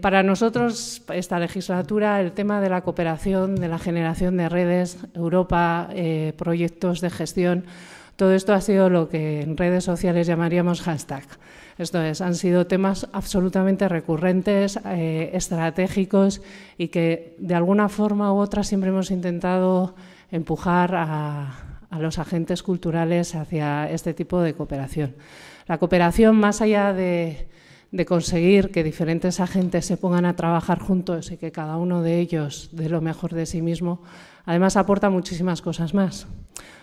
para nosotros, esta legislatura, el tema de la cooperación, de la generación de redes, Europa, eh, proyectos de gestión, todo esto ha sido lo que en redes sociales llamaríamos hashtag. Esto es, han sido temas absolutamente recurrentes, eh, estratégicos y que de alguna forma u otra siempre hemos intentado empujar a los agentes culturales hacia este tipo de cooperación. La cooperación, más allá de de conseguir que diferentes agentes se pongan a trabajar juntos y que cada uno de ellos dé lo mejor de sí mismo, además aporta muchísimas cosas más.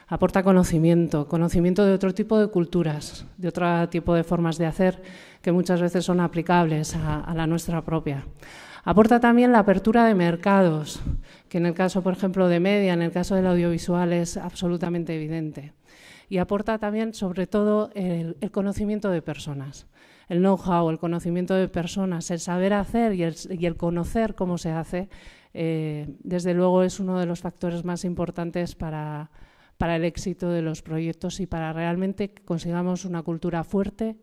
Aporta conocimiento, conocimiento de otro tipo de culturas, de otro tipo de formas de hacer que muchas veces son aplicables a, la nuestra propia. Aporta también la apertura de mercados, que en el caso, por ejemplo, de media, en el caso del audiovisual, es absolutamente evidente. Y aporta también, sobre todo, el conocimiento de personas el know-how, el conocimiento de personas, el saber hacer y el, conocer cómo se hace, eh, desde luego es uno de los factores más importantes para, para el éxito de los proyectos y para realmente que consigamos una cultura fuerte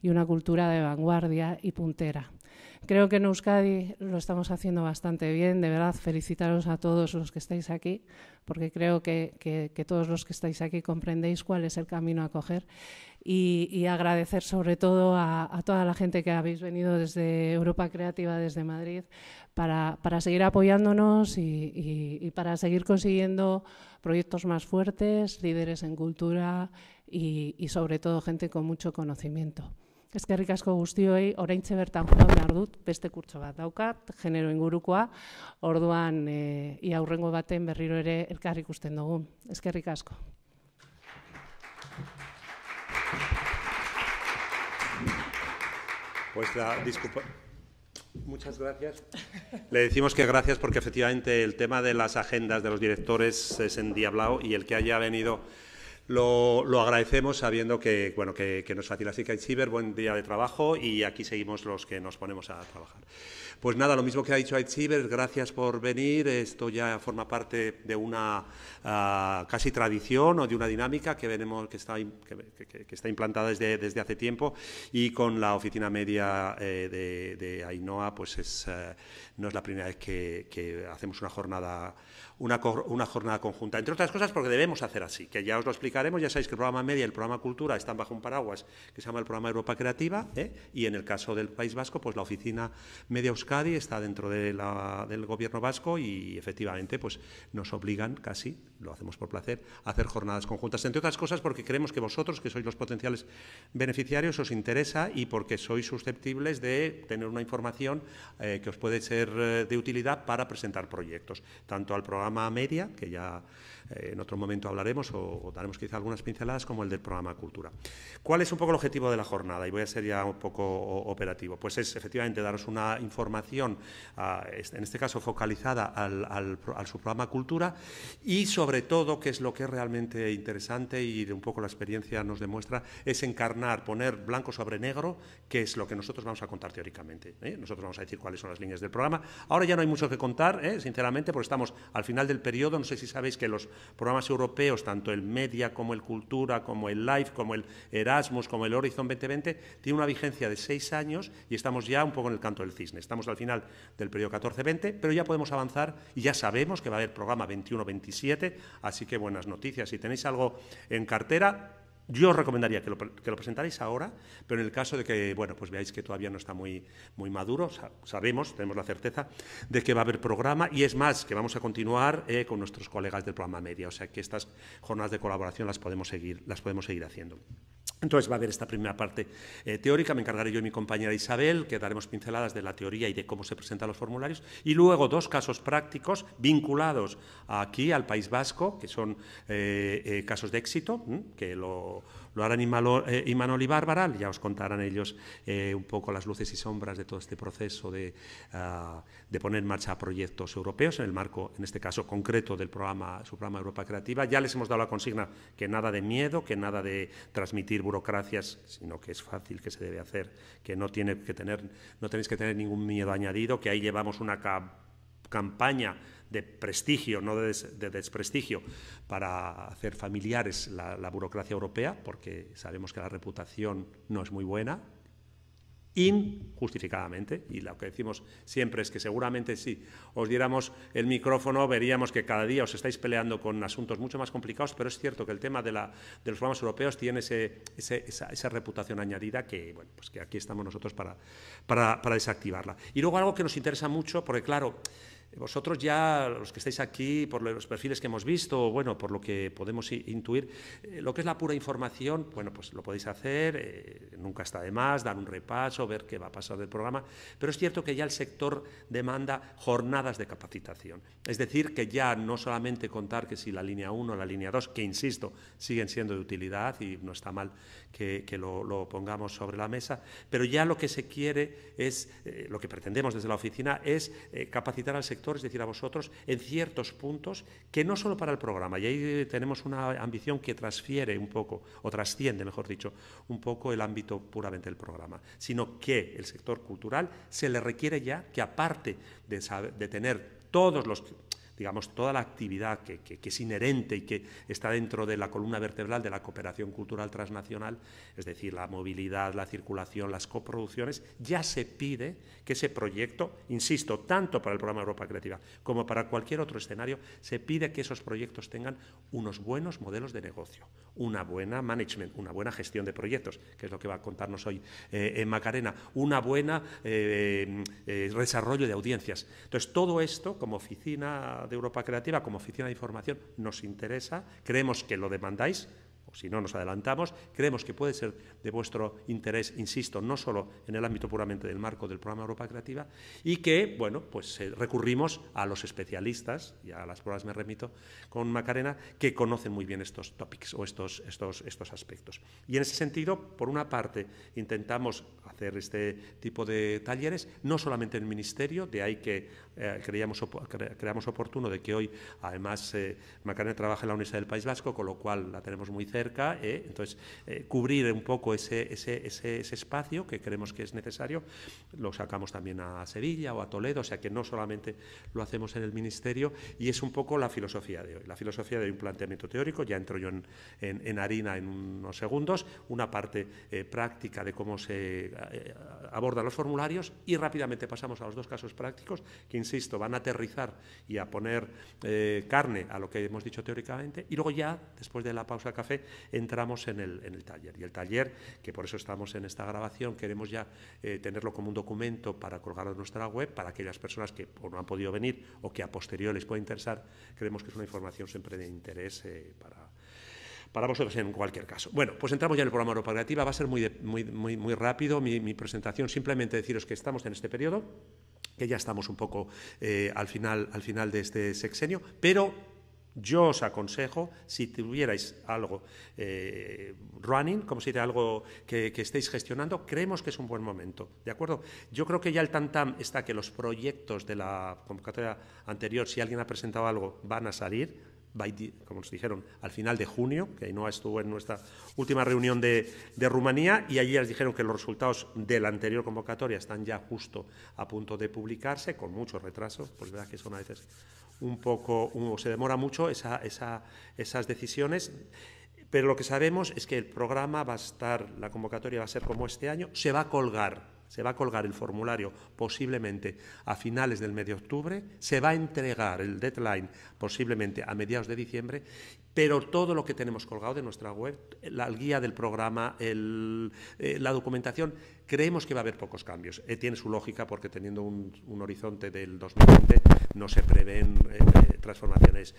y una cultura de vanguardia y puntera. Creo que en Euskadi lo estamos haciendo bastante bien. De verdad, felicitaros a todos los que estáis aquí, porque creo que, todos los que estáis aquí comprendéis cuál es el camino a coger. Y, agradecer sobre todo a, toda la gente que habéis venido desde Europa Creativa, desde Madrid, para, seguir apoyándonos y, para seguir consiguiendo proyectos más fuertes, líderes en cultura y sobre todo gente con mucho conocimiento. Eskerrik asko ricasco oraintxe bertan joan behar dut, beste kurtso bat daukat, genero ingurukoa, orduan y eh, ia baten berriro ere elkar ikusten Es que asko. Pues la disculpa. Muchas gracias. Le decimos que gracias porque efectivamente el tema de las agendas de los directores es endiablado y el que haya venido lo, lo, agradecemos sabiendo que, bueno, que, que nos facilita Cyber, buen día de trabajo y aquí seguimos los que nos ponemos a trabajar. Pues nada, lo mismo que ha dicho Aitsiber, gracias por venir. Esto ya forma parte de una ah, casi tradición o de una dinámica que que está, que, está implantada desde, desde, hace tiempo y con la oficina media eh, de, de, Ainoa, pues es, eh, no es la primera vez que, hacemos una jornada una, una, jornada conjunta. Entre otras cosas porque debemos hacer así, que ya os lo explicaremos. Ya sabéis que el programa Media y el programa Cultura están bajo un paraguas que se llama el programa Europa Creativa ¿eh? y en el caso del País Vasco, pues la oficina Media oscura. Cádiz está dentro de del gobierno vasco y efectivamente pues, nos obligan casi lo hacemos por placer, hacer jornadas conjuntas. Entre otras cosas porque creemos que vosotros, que sois los potenciales beneficiarios, os interesa y porque sois susceptibles de tener una información eh, que os puede ser eh, de utilidad para presentar proyectos, tanto al programa media, que ya eh, en otro momento hablaremos o, daremos quizá algunas pinceladas, como el del programa Cultura. ¿Cuál es un poco el objetivo de la jornada? Y voy a ser ya un poco operativo. Pues es efectivamente daros una información, ah, en este caso focalizada al, al, al Cultura y sobre sobre todo, que es lo que es realmente interesante y un poco la experiencia nos demuestra, es encarnar, poner blanco sobre negro, que es lo que nosotros vamos a contar teóricamente. ¿eh? Nosotros vamos a decir cuáles son las líneas del programa. Ahora ya no hay mucho que contar, ¿eh? sinceramente, porque estamos al final del periodo. No sé si sabéis que los programas europeos, tanto el Media como el Cultura, como el Life, como el Erasmus, como el Horizon 2020, tienen una vigencia de seis años y estamos ya un poco en el canto del cisne. Estamos al final del periodo 14-20, pero ya podemos avanzar y ya sabemos que va a haber programa 21-27 así que buenas noticias. Si tenéis algo en cartera, yo os recomendaría que lo, que ahora, pero en el caso de que, bueno, pues veáis que todavía no está muy, maduro, sabemos, tenemos la certeza de que va a haber programa y es más, que vamos a continuar eh, con nuestros colegas del programa media, o sea que estas jornadas de colaboración las podemos seguir, las podemos seguir haciendo. Entonces va a haber esta primera parte eh, teórica, me encargaré yo y mi compañera Isabel, que daremos pinceladas de la teoría y de cómo se presentan los formularios, y luego dos casos prácticos vinculados aquí al País Vasco, que son eh, eh, casos de éxito, que lo, lo harán eh, Imanol y Bárbara, ya os contarán ellos eh, un poco las luces y sombras de todo este proceso ah, de, poner en marcha proyectos europeos en el marco, en este caso concreto, del programa, Europa Creativa. Ya les hemos dado la consigna que nada de miedo, que nada de transmitir burocracias, sino que es fácil, que se debe hacer, que no, tiene que tener, no tenéis que tener ningún miedo añadido, que ahí llevamos una campaña de prestigio, no de, desprestigio, para hacer familiares la, burocracia europea, porque sabemos que la reputación no es muy buena, injustificadamente. Y lo que decimos siempre es que seguramente si os diéramos el micrófono veríamos que cada día os estáis peleando con asuntos mucho más complicados, pero es cierto que el tema de, los programas europeos tiene esa, reputación añadida que, pues que aquí estamos nosotros para, para desactivarla. Y luego algo que nos interesa mucho, porque claro, vosotros ya, los que estáis aquí, por los perfiles que hemos visto, bueno, por lo que podemos intuir, eh, lo que es la pura información, bueno, pues lo podéis hacer, eh, nunca está de más, dar un repaso, ver qué va a pasar del programa, pero es cierto que ya el sector demanda jornadas de capacitación. Es decir, que ya no solamente contar que si la línea 1 o la línea 2, que insisto, siguen siendo de utilidad y no está mal que, lo, pongamos sobre la mesa, pero ya lo que se quiere es, eh, lo que pretendemos desde la oficina es eh, capacitar al sector, es decir, a vosotros, en ciertos puntos que no solo para el programa, y ahí eh, tenemos una ambición que transfiere un poco, o trasciende, mejor dicho, un poco el ámbito puramente del programa, sino que el sector cultural se le requiere ya que aparte de, de tener todos los digamos, toda la actividad que, es inherente y que está dentro de la columna vertebral de la cooperación cultural transnacional, es decir, la movilidad, la circulación, las coproducciones, ya se pide que ese proyecto, insisto, tanto para el programa Europa Creativa como para cualquier otro escenario, se pide que esos proyectos tengan unos buenos modelos de negocio, una buena management, una buena gestión de proyectos, que es lo que va a contarnos hoy en eh, Macarena, una buena eh, eh, desarrollo de audiencias. Entonces, todo esto, como oficina de Europa Creativa como oficina de información nos interesa, creemos que lo demandáis, o si no nos adelantamos, creemos que puede ser de vuestro interés, insisto, no solo en el ámbito puramente del marco del programa Europa Creativa, y que, bueno, pues eh, recurrimos a los especialistas, y a las pruebas me remito con Macarena, que conocen muy bien estos topics o estos, estos, estos aspectos. Y en ese sentido, por una parte, intentamos hacer este tipo de talleres, no solamente en el Ministerio, de ahí que eh, creíamos, creamos oportuno de que hoy, además, eh, Macarena trabaja en la Universidad del País Vasco, con lo cual la tenemos muy cerca, eh, entonces cubrir un poco ese, ese, ese, espacio que creemos que es necesario, lo sacamos también a Sevilla o a Toledo, o sea que no solamente lo hacemos en el Ministerio, y es un poco la filosofía de hoy. La filosofía de un planteamiento teórico, ya entro yo en, en, harina en unos segundos, una parte práctica de cómo se abordan los formularios y rápidamente pasamos a los dos casos prácticos, que insisto, van a aterrizar y a poner eh, carne a lo que hemos dicho teóricamente, y luego ya, después de la pausa café, entramos en el, taller. Y el taller, que por eso estamos en esta grabación, queremos ya eh, tenerlo como un documento para colgarlo en nuestra web, para aquellas personas que no han podido venir o que a posteriori les puede interesar, creemos que es una información siempre de interés eh, para vosotros en cualquier caso. Bueno, pues entramos ya en el programa Europa Creativa, va a ser muy, muy, muy, rápido mi presentación, simplemente deciros que estamos en este periodo, que ya estamos un poco eh, al, final, al final de este sexenio, pero yo os aconsejo, si tuvierais algo eh, running, como si fuera algo que, estéis gestionando, creemos que es un buen momento, ¿de acuerdo? Yo creo que ya el tantam está que los proyectos de la convocatoria anterior, si alguien ha presentado algo, van a salir, como nos dijeron, al final de junio, que no estuvo en nuestra última reunión de, Rumanía y allí les dijeron que los resultados de la anterior convocatoria están ya justo a punto de publicarse, con mucho retraso, porque verdad que son a veces un poco, o se demora mucho esas decisiones. Pero lo que sabemos es que el programa va a estar, la convocatoria va a ser como este año, se va a colgar se va a colgar el formulario posiblemente a finales del mes de octubre, se va a entregar el deadline posiblemente a mediados de diciembre pero todo lo que tenemos colgado de nuestra web, la guía del programa, eh, la documentación, creemos que va a haber pocos cambios. Eh, tiene su lógica porque teniendo un, horizonte del 2020 no se prevén eh, transformaciones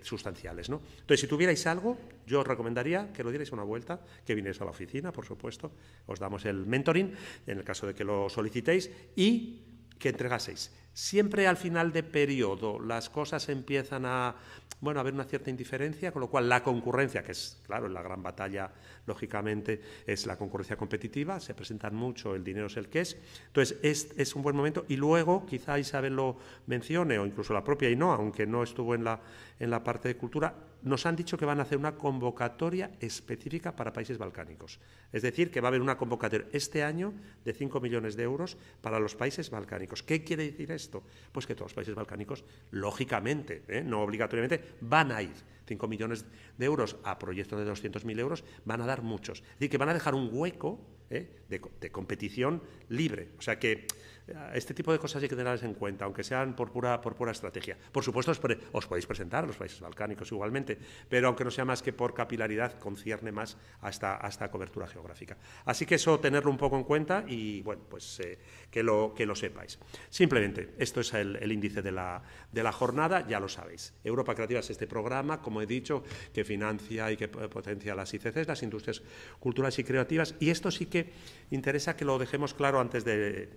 sustanciales. ¿no? Entonces, si tuvierais algo, yo os recomendaría que lo dierais una vuelta, que vinierais a la oficina, por supuesto, os damos el mentoring en el caso de que lo solicitéis y que entregaseis Siempre al final de periodo las cosas empiezan a, bueno, a haber una cierta indiferencia, con lo cual la concurrencia, que es, claro, la gran batalla, lógicamente, es la concurrencia competitiva, se presentan mucho, el dinero es el que es, entonces es, un buen momento y luego quizá Isabel lo mencione, o incluso la propia y no, aunque no estuvo en la, en la parte de cultura, nos han dicho que van a hacer una convocatoria específica para países balcánicos. Es decir, que va a haber una convocatoria este año de 5 millones de euros para los países balcánicos. ¿Qué quiere decir esto? Pues que todos los países balcánicos, lógicamente, ¿eh? no obligatoriamente, van a ir. 5 millones de euros a proyectos de 200.000 euros van a dar muchos. Es decir, que van a dejar un hueco ¿eh? de, de competición libre. O sea que este tipo de cosas hay que tenerlas en cuenta, aunque sean por pura, por pura estrategia. Por supuesto, os, podéis presentar los países balcánicos igualmente, pero aunque no sea más que por capilaridad, concierne más a esta, cobertura geográfica. Así que eso tenerlo un poco en cuenta y, bueno, pues eh, que, lo, que lo sepáis. Simplemente, esto es el, índice de la, de la jornada, ya lo sabéis. Europa Creativa es este programa, como he dicho, que financia y que potencia las ICCs, las industrias culturales y creativas, y esto sí que interesa que lo dejemos claro antes de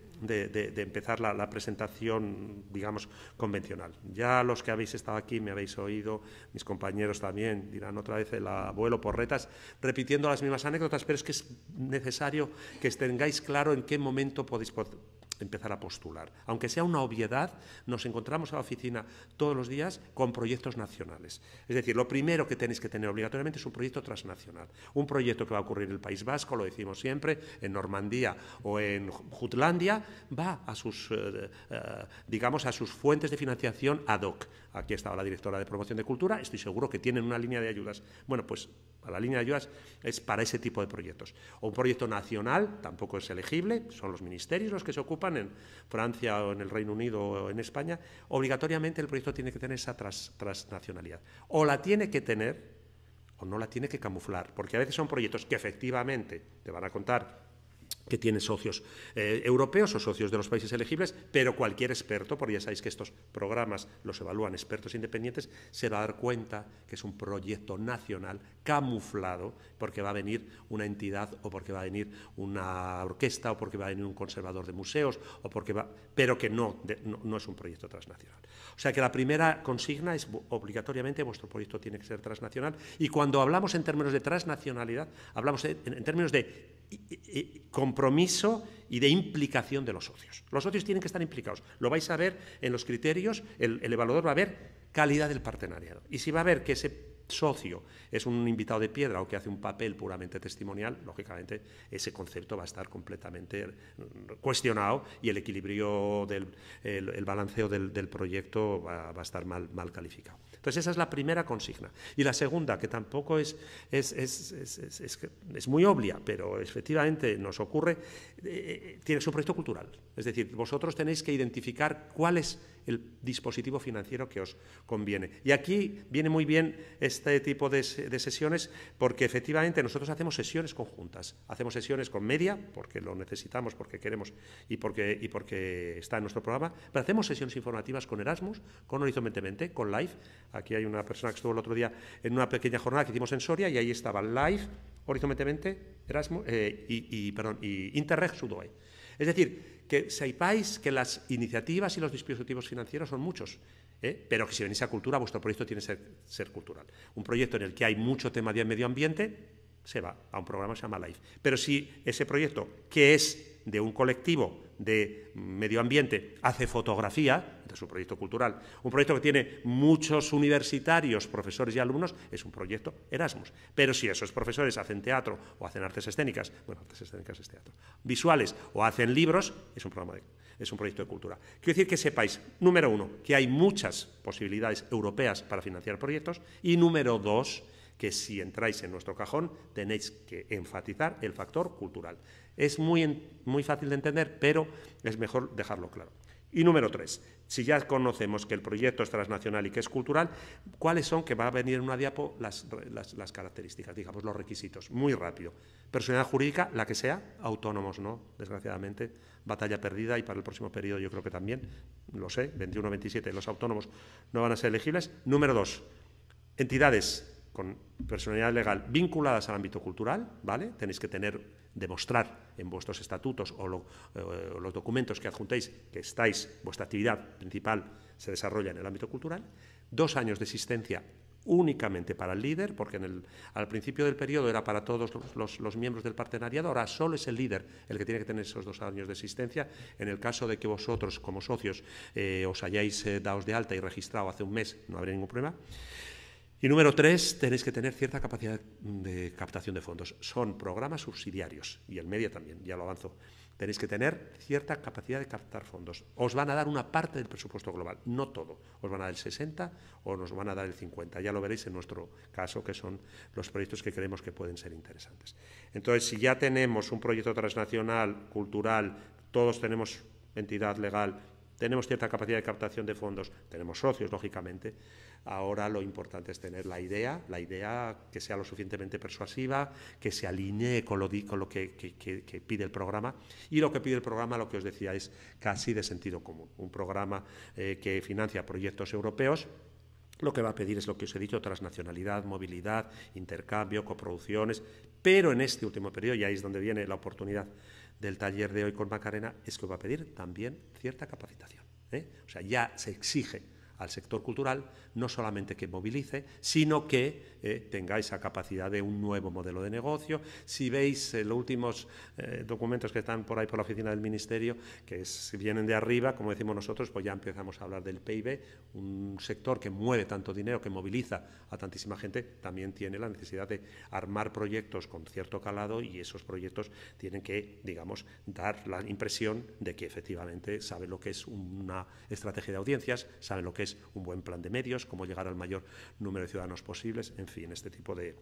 de, empezar la, la, presentación, digamos, convencional. Ya los que habéis estado aquí me habéis oído, mis compañeros también dirán otra vez el abuelo por retas, repitiendo las mismas anécdotas, pero es que es necesario que tengáis claro en qué momento podéis empezar a postular. Aunque sea una obviedad, nos encontramos a la oficina todos los días con proyectos nacionales. Es decir, lo primero que tenéis que tener obligatoriamente es un proyecto transnacional. Un proyecto que va a ocurrir en el País Vasco, lo decimos siempre, en Normandía o en Jutlandia, va a sus, eh, eh, digamos, a sus fuentes de financiación ad hoc Aquí estaba la directora de promoción de cultura, estoy seguro que tienen una línea de ayudas. Bueno, pues la línea de ayudas es para ese tipo de proyectos. O un proyecto nacional tampoco es elegible, son los ministerios los que se ocupan en Francia o en el Reino Unido o en España. Obligatoriamente el proyecto tiene que tener esa transnacionalidad. O la tiene que tener o no la tiene que camuflar, porque a veces son proyectos que efectivamente te van a contar que tiene socios eh, europeos o socios de los países elegibles, pero cualquier experto, porque ya sabéis que estos programas los evalúan expertos independientes, se va a dar cuenta que es un proyecto nacional camuflado porque va a venir una entidad o porque va a venir una orquesta o porque va a venir un conservador de museos o porque va, pero que no, no, es un proyecto transnacional. O sea que la primera consigna es obligatoriamente vuestro proyecto tiene que ser transnacional y cuando hablamos en términos de transnacionalidad, hablamos en, términos de compromiso y de implicación de los socios. Los socios tienen que estar implicados. Lo vais a ver en los criterios, el, evaluador va a ver calidad del partenariado. Y si va a ver que se socio es un invitado de piedra o que hace un papel puramente testimonial, lógicamente ese concepto va a estar completamente cuestionado y el equilibrio, del, el, balanceo del, proyecto va, a estar mal, mal calificado. Entonces esa es la primera consigna. Y la segunda, que tampoco es, es, muy obvia, pero efectivamente nos ocurre, eh, eh, tiene su proyecto cultural. Es decir, vosotros tenéis que identificar cuál es el dispositivo financiero que os conviene. Y aquí viene muy bien este tipo de, sesiones porque efectivamente nosotros hacemos sesiones conjuntas, hacemos sesiones con media, porque lo necesitamos, porque queremos y porque, y porque está en nuestro programa, pero hacemos sesiones informativas con Erasmus, con Horizontemente, con Live. Aquí hay una persona que estuvo el otro día en una pequeña jornada que hicimos en Soria y ahí estaba Live, Horizontemente Erasmus eh, y, perdón, y Interreg Sudoe. Es decir, que sepáis que las iniciativas y los dispositivos financieros son muchos. ¿eh? Pero que si venís a cultura, vuestro proyecto tiene que ser, ser cultural. Un proyecto en el que hay mucho tema de medio ambiente se va a un programa que se llama Life. Pero si ese proyecto, que es de un colectivo de medio ambiente hace fotografía, de un proyecto cultural, un proyecto que tiene muchos universitarios, profesores y alumnos, es un proyecto Erasmus. Pero si esos profesores hacen teatro o hacen artes escénicas, bueno, artes escénicas es teatro, visuales o hacen libros, es un programa es un proyecto de cultura. Quiero decir que sepáis, número uno, que hay muchas posibilidades europeas para financiar proyectos y número dos, que si entráis en nuestro cajón tenéis que enfatizar el factor cultural. Es muy, muy fácil de entender, pero es mejor dejarlo claro. Y número tres, si ya conocemos que el proyecto es transnacional y que es cultural, ¿cuáles son, que va a venir en una diapo, las, características, digamos, los requisitos? Muy rápido. Personalidad jurídica, la que sea, autónomos no, desgraciadamente. Batalla perdida y para el próximo periodo yo creo que también, lo sé, 21-27, los autónomos no van a ser elegibles. Número dos, entidades con personalidad legal vinculadas al ámbito cultural, ¿vale? Tenéis que tener, demostrar en vuestros estatutos eh, o, los documentos que adjuntéis que estáis, vuestra actividad principal se desarrolla en el ámbito cultural. Dos años de existencia únicamente para el líder, porque al principio del periodo era para todos los, miembros del partenariado, ahora solo es el líder el que tiene que tener esos dos años de existencia. En el caso de que vosotros como socios eh, os hayáis eh, dado de alta y registrado hace un mes, no habría ningún problema. Y número tres, tenéis que tener cierta capacidad de captación de fondos. Son programas subsidiarios y el media también, ya lo avanzo. Tenéis que tener cierta capacidad de captar fondos. Os van a dar una parte del presupuesto global, no todo. Os van a dar el 60 o nos van a dar el 50. Ya lo veréis en nuestro caso, que son los proyectos que creemos que pueden ser interesantes. Entonces, si ya tenemos un proyecto transnacional, cultural, todos tenemos entidad legal, tenemos cierta capacidad de captación de fondos, tenemos socios, lógicamente. Ahora lo importante es tener la idea, la idea que sea lo suficientemente persuasiva, que se alinee con lo, que, pide el programa. Y lo que pide el programa, lo que os decía, es casi de sentido común. Un programa eh, que financia proyectos europeos lo que va a pedir es lo que os he dicho, transnacionalidad, movilidad, intercambio, coproducciones, pero en este último periodo, y ahí es donde viene la oportunidad del taller de hoy con Macarena es que va a pedir también cierta capacitación. ¿eh? O sea, ya se exige al sector cultural, no solamente que movilice, sino que eh, tenga esa capacidad de un nuevo modelo de negocio. Si veis eh, los últimos eh, documentos que están por ahí por la oficina del Ministerio, que vienen de arriba, como decimos nosotros, pues ya empezamos a hablar del PIB, un sector que mueve tanto dinero, que moviliza a tantísima gente, también tiene la necesidad de armar proyectos con cierto calado y esos proyectos tienen que, digamos, dar la impresión de que efectivamente sabe lo que es una estrategia de audiencias, saben lo que es un buen plan de medios, cómo llegar al mayor número de ciudadanos posibles, en fin, este tipo de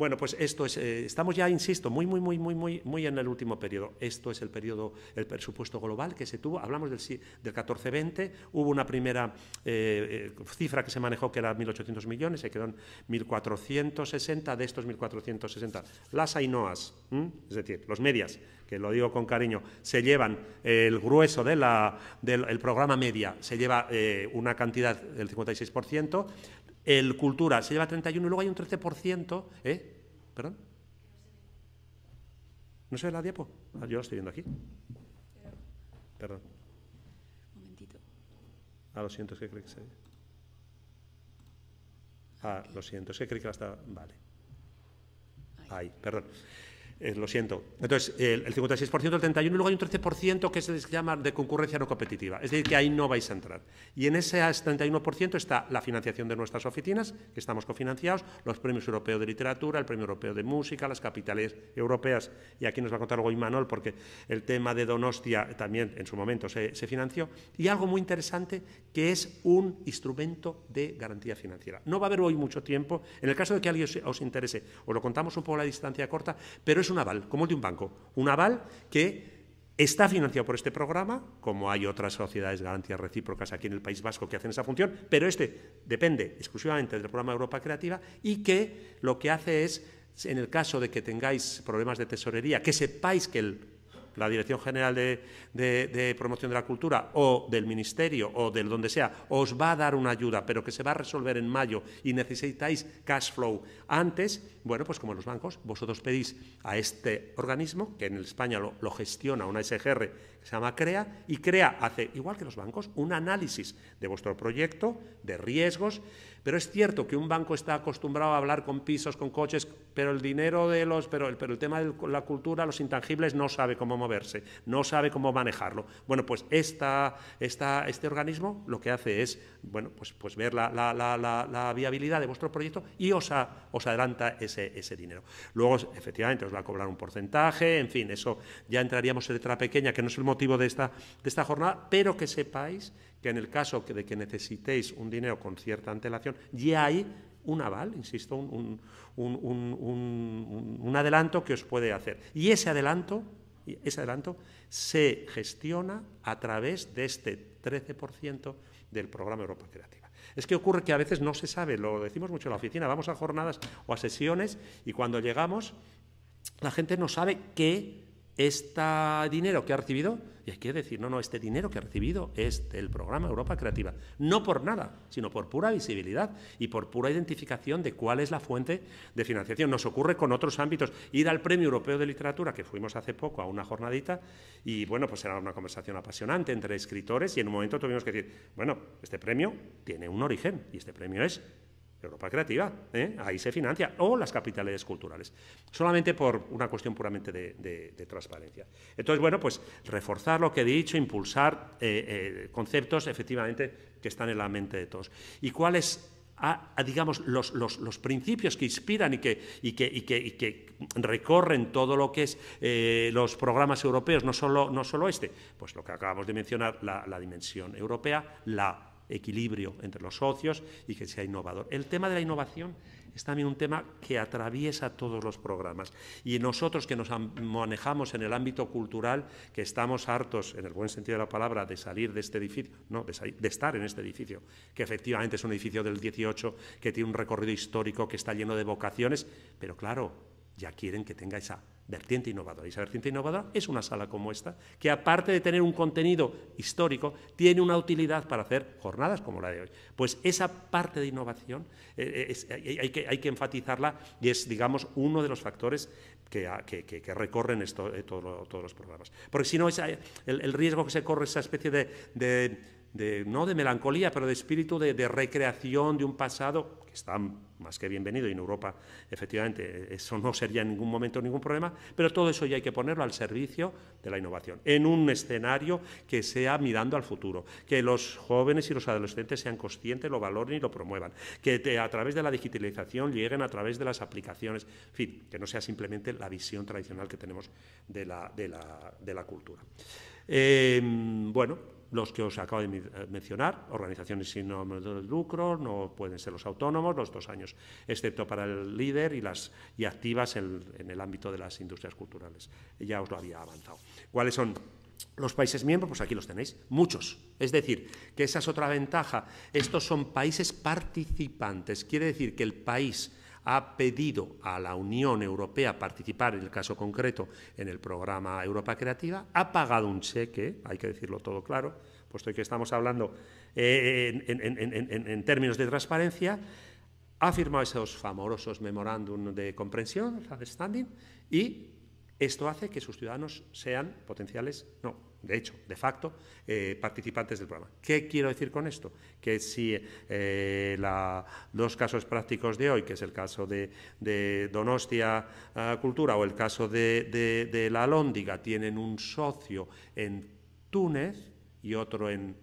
bueno, pues esto es, eh, estamos ya, insisto, muy, muy, muy, muy, muy, muy en el último periodo. Esto es el periodo, el presupuesto global que se tuvo. Hablamos del, del 14-20, hubo una primera eh, eh, cifra que se manejó que era 1.800 millones, se quedó en 1.460, de estos 1.460, las AINOAS, es decir, los medias, que lo digo con cariño, se llevan el grueso del programa media, se lleva una cantidad del 56%, el cultura se lleva 31 y luego hay un 13%. ¿Eh? ¿Perdón? ¿No se ve la diapo? Ah, yo lo estoy viendo aquí. Perdón. Un momentito. Ah, lo siento, es que cree que se... Ah, lo siento, es que creí que la estaba... Vale. Ahí, perdón. Eh, lo siento. Entonces, el, 56%, el 31%, y luego hay un 13% que se llama de concurrencia no competitiva. Es decir, que ahí no vais a entrar. Y en ese 31% está la financiación de nuestras oficinas, que estamos cofinanciados, los premios europeos de literatura, el premio europeo de música, las capitales europeas. Y aquí nos va a contar algo Imanol, porque el tema de Donostia también en su momento se, financió. Y algo muy interesante, que es un instrumento de garantía financiera. No va a haber hoy mucho tiempo. En el caso de que alguien os, interese, os lo contamos un poco a la distancia corta, pero es un aval, como el de un banco. Un aval que está financiado por este programa, como hay otras sociedades de garantías recíprocas aquí en el País Vasco que hacen esa función, pero este depende exclusivamente del programa Europa Creativa y que lo que hace es, en el caso de que tengáis problemas de tesorería, que sepáis que el la Dirección General de, Promoción de la Cultura o del Ministerio o del donde sea, os va a dar una ayuda, pero que se va a resolver en mayo y necesitáis cash flow antes, bueno, pues como los bancos, vosotros pedís a este organismo, que en España lo gestiona una SGR se llama CREA, y CREA hace, igual que los bancos, un análisis de vuestro proyecto, de riesgos, pero es cierto que un banco está acostumbrado a hablar con pisos, con coches, pero el dinero de los, pero el, tema de la cultura, los intangibles, no sabe cómo moverse, no sabe cómo manejarlo. Bueno, pues esta, esta, este organismo lo que hace es, bueno, pues, pues ver la, viabilidad de vuestro proyecto y os, adelanta ese, ese dinero. Luego, efectivamente, os va a cobrar un porcentaje, en fin, eso ya entraríamos en letra pequeña, que no es el motivo de esta, de esta jornada, pero que sepáis que en el caso de que necesitéis un dinero con cierta antelación, ya hay un aval, insisto, un, adelanto que os puede hacer. Y ese adelanto, ese adelanto se gestiona a través de este 13% del programa Europa Creativa. Es que ocurre que a veces no se sabe, lo decimos mucho en la oficina, vamos a jornadas o a sesiones y cuando llegamos la gente no sabe qué este dinero que ha recibido, y hay que decir, no, no, este dinero que ha recibido es del programa Europa Creativa. No por nada, sino por pura visibilidad y por pura identificación de cuál es la fuente de financiación. Nos ocurre con otros ámbitos. Ir al Premio Europeo de Literatura, que fuimos hace poco a una jornadita, y bueno, pues era una conversación apasionante entre escritores, y en un momento tuvimos que decir, bueno, este premio tiene un origen, y este premio es Europa Creativa, ¿eh? ahí se financia, o las capitales culturales, solamente por una cuestión puramente de, transparencia. Entonces, bueno, pues reforzar lo que he dicho, impulsar eh, eh, conceptos efectivamente que están en la mente de todos. ¿Y cuáles, digamos, los, principios que inspiran y que, y que, que, recorren todo lo que es los programas europeos, no solo, no este? Pues lo que acabamos de mencionar, la, la dimensión europea, la equilibrio entre los socios y que sea innovador. El tema de la innovación es también un tema que atraviesa todos los programas. Y nosotros que nos manejamos en el ámbito cultural, que estamos hartos, en el buen sentido de la palabra, de salir de este edificio, no, de, estar en este edificio, que efectivamente es un edificio del 18, que tiene un recorrido histórico, que está lleno de vocaciones, pero claro, ya quieren que tenga esa vertiente innovadora. Y esa vertiente innovadora es una sala como esta, que aparte de tener un contenido histórico, tiene una utilidad para hacer jornadas como la de hoy. Pues esa parte de innovación eh, eh, hay, que, hay, que, enfatizarla y es, digamos, uno de los factores que, recorren eh, todos los programas. Porque si no, el, riesgo que se corre esa especie de no de melancolía, pero de espíritu de, recreación de un pasado que está más que bienvenido y en Europa efectivamente eso no sería en ningún momento ningún problema, pero todo eso ya hay que ponerlo al servicio de la innovación, en un escenario que sea mirando al futuro, que los jóvenes y los adolescentes sean conscientes, lo valoren y lo promuevan, que a través de la digitalización lleguen a través de las aplicaciones, en fin, que no sea simplemente la visión tradicional que tenemos de la, cultura. Eh, bueno, los que os acabo de eh, mencionar, organizaciones sin nombre de lucro, no pueden ser los autónomos, los dos años, excepto para el líder y las y activas en, en el ámbito de las industrias culturales. Ya os lo había avanzado. ¿Cuáles son? Los países miembros, pues aquí los tenéis, muchos. Es decir, que esa es otra ventaja. Estos son países participantes. Quiere decir que el país ha pedido a la Unión Europea participar, en el caso concreto, en el programa Europa Creativa, ha pagado un cheque, hay que decirlo todo claro, puesto que estamos hablando eh, en, términos de transparencia, ha firmado esos famosos memorándum de comprensión, understanding, y esto hace que sus ciudadanos sean potenciales, no, de hecho, de facto, eh, participantes del programa. ¿Qué quiero decir con esto? Que si los eh, la, los casos prácticos de hoy, que es el caso de, Donostia ah, Cultura o el caso de, de, La Lóndiga, tienen un socio en Túnez y otro en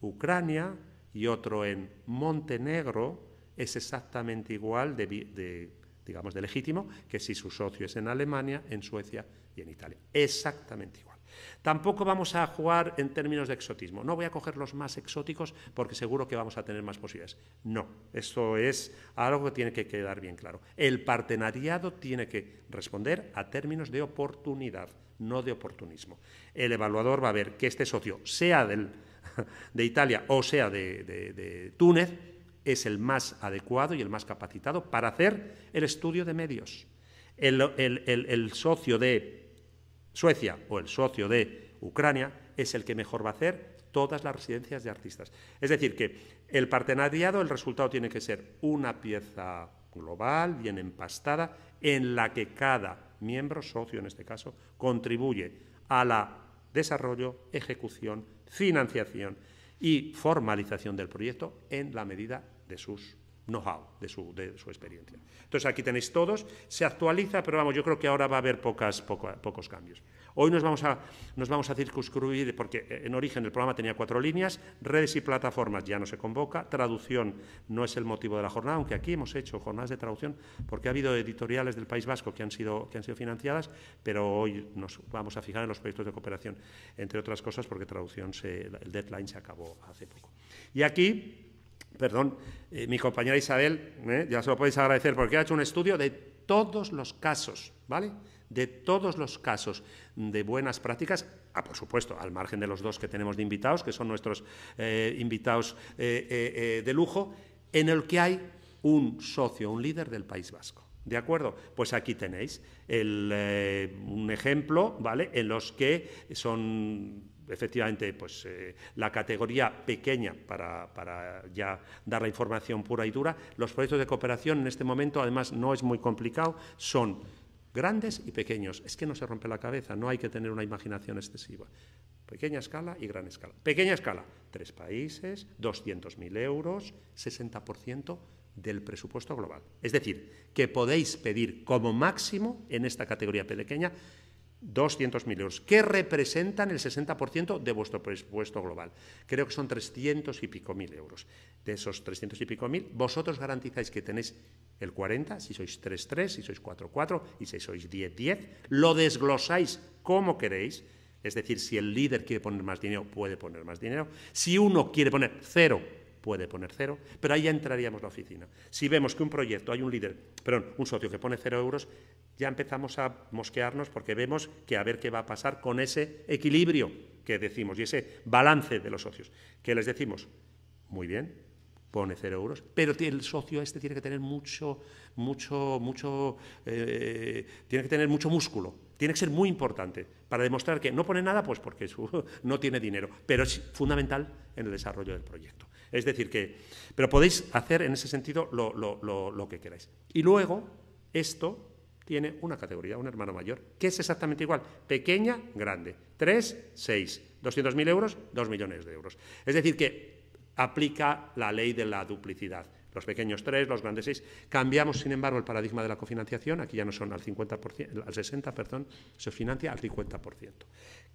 Ucrania y otro en Montenegro, es exactamente igual de digamos, de legítimo que si su socio es en Alemania, en Suecia y en Italia. Exactamente igual. Tampoco vamos a jugar en términos de exotismo. No voy a coger los más exóticos porque seguro que vamos a tener más posibilidades. No, esto es algo que tiene que quedar bien claro. El partenariado tiene que responder a términos de oportunidad, no de oportunismo. El evaluador va a ver que este socio, sea de Italia o sea de, Túnez, es el más adecuado y el más capacitado para hacer el estudio de medios. el socio de Suecia o el socio de Ucrania es el que mejor va a hacer todas las residencias de artistas. Es decir, que el partenariado, el resultado tiene que ser una pieza global, bien empastada, en la que cada miembro, socio en este caso, contribuye a la desarrollo, ejecución, financiación y formalización del proyecto en la medida de sus know-how, de su, experiencia. Entonces aquí tenéis todos, se actualiza, pero vamos, yo creo que ahora va a haber pocos cambios. Hoy nos vamos, a, nos vamos a circunscribir, porque eh, en origen el programa tenía cuatro líneas, redes y plataformas ya no se convoca, traducción no es el motivo de la jornada, aunque aquí hemos hecho jornadas de traducción, porque ha habido editoriales del País Vasco que han sido, que han sido financiadas, pero hoy nos vamos a fijar en los proyectos de cooperación, entre otras cosas porque traducción, el deadline se acabó hace poco. Y aquí perdón, eh, mi compañera Isabel, eh, ya se lo podéis agradecer, porque ha hecho un estudio de todos los casos, ¿vale? De todos los casos de buenas prácticas, ah, por supuesto, al margen de los dos que tenemos de invitados, que son nuestros eh, invitados de lujo, en el que hay un socio, un líder del País Vasco. ¿De acuerdo? Pues aquí tenéis un ejemplo, ¿vale? En los que son efectivamente, pues eh, la categoría pequeña para, para, ya dar la información pura y dura. Los proyectos de cooperación en este momento, además, no es muy complicado, son grandes y pequeños. Es que no se rompe la cabeza, no hay que tener una imaginación excesiva. Pequeña escala y gran escala. Pequeña escala, tres países, 200.000 euros, 60% del presupuesto global. Es decir, que podéis pedir como máximo en esta categoría pequeña 200.000 euros, que representan el 60% de vuestro presupuesto global. Creo que son 300 y pico mil euros. De esos 300 y pico mil, vosotros garantizáis que tenéis el 40, si sois 3, 3, si sois 4, 4 y si sois 10, 10. Lo desglosáis como queréis. Es decir, si el líder quiere poner más dinero, puede poner más dinero. Si uno quiere poner cero, puede poner cero, pero ahí ya entraríamos la oficina. Si vemos que un proyecto hay un líder, perdón, un socio que pone cero euros, ya empezamos a mosquearnos porque vemos que a ver qué va a pasar con ese equilibrio que decimos y ese balance de los socios. Que les decimos, muy bien, pone cero euros, pero el socio este tiene que tener mucho, mucho, mucho, eh, tiene que tener mucho músculo. Tiene que ser muy importante para demostrar que no pone nada, pues porque no tiene dinero, pero es fundamental en el desarrollo del proyecto. Es decir, que, pero podéis hacer en ese sentido lo que queráis. Y luego, esto tiene una categoría, un hermano mayor, que es exactamente igual, pequeña, grande, 3, 6, 200.000 euros, dos millones de euros. Es decir, que aplica la ley de la duplicidad. Los pequeños tres, los grandes seis. Cambiamos, sin embargo, el paradigma de la cofinanciación. Aquí ya no son al 50%, al 60%, perdón, se financia al 50%.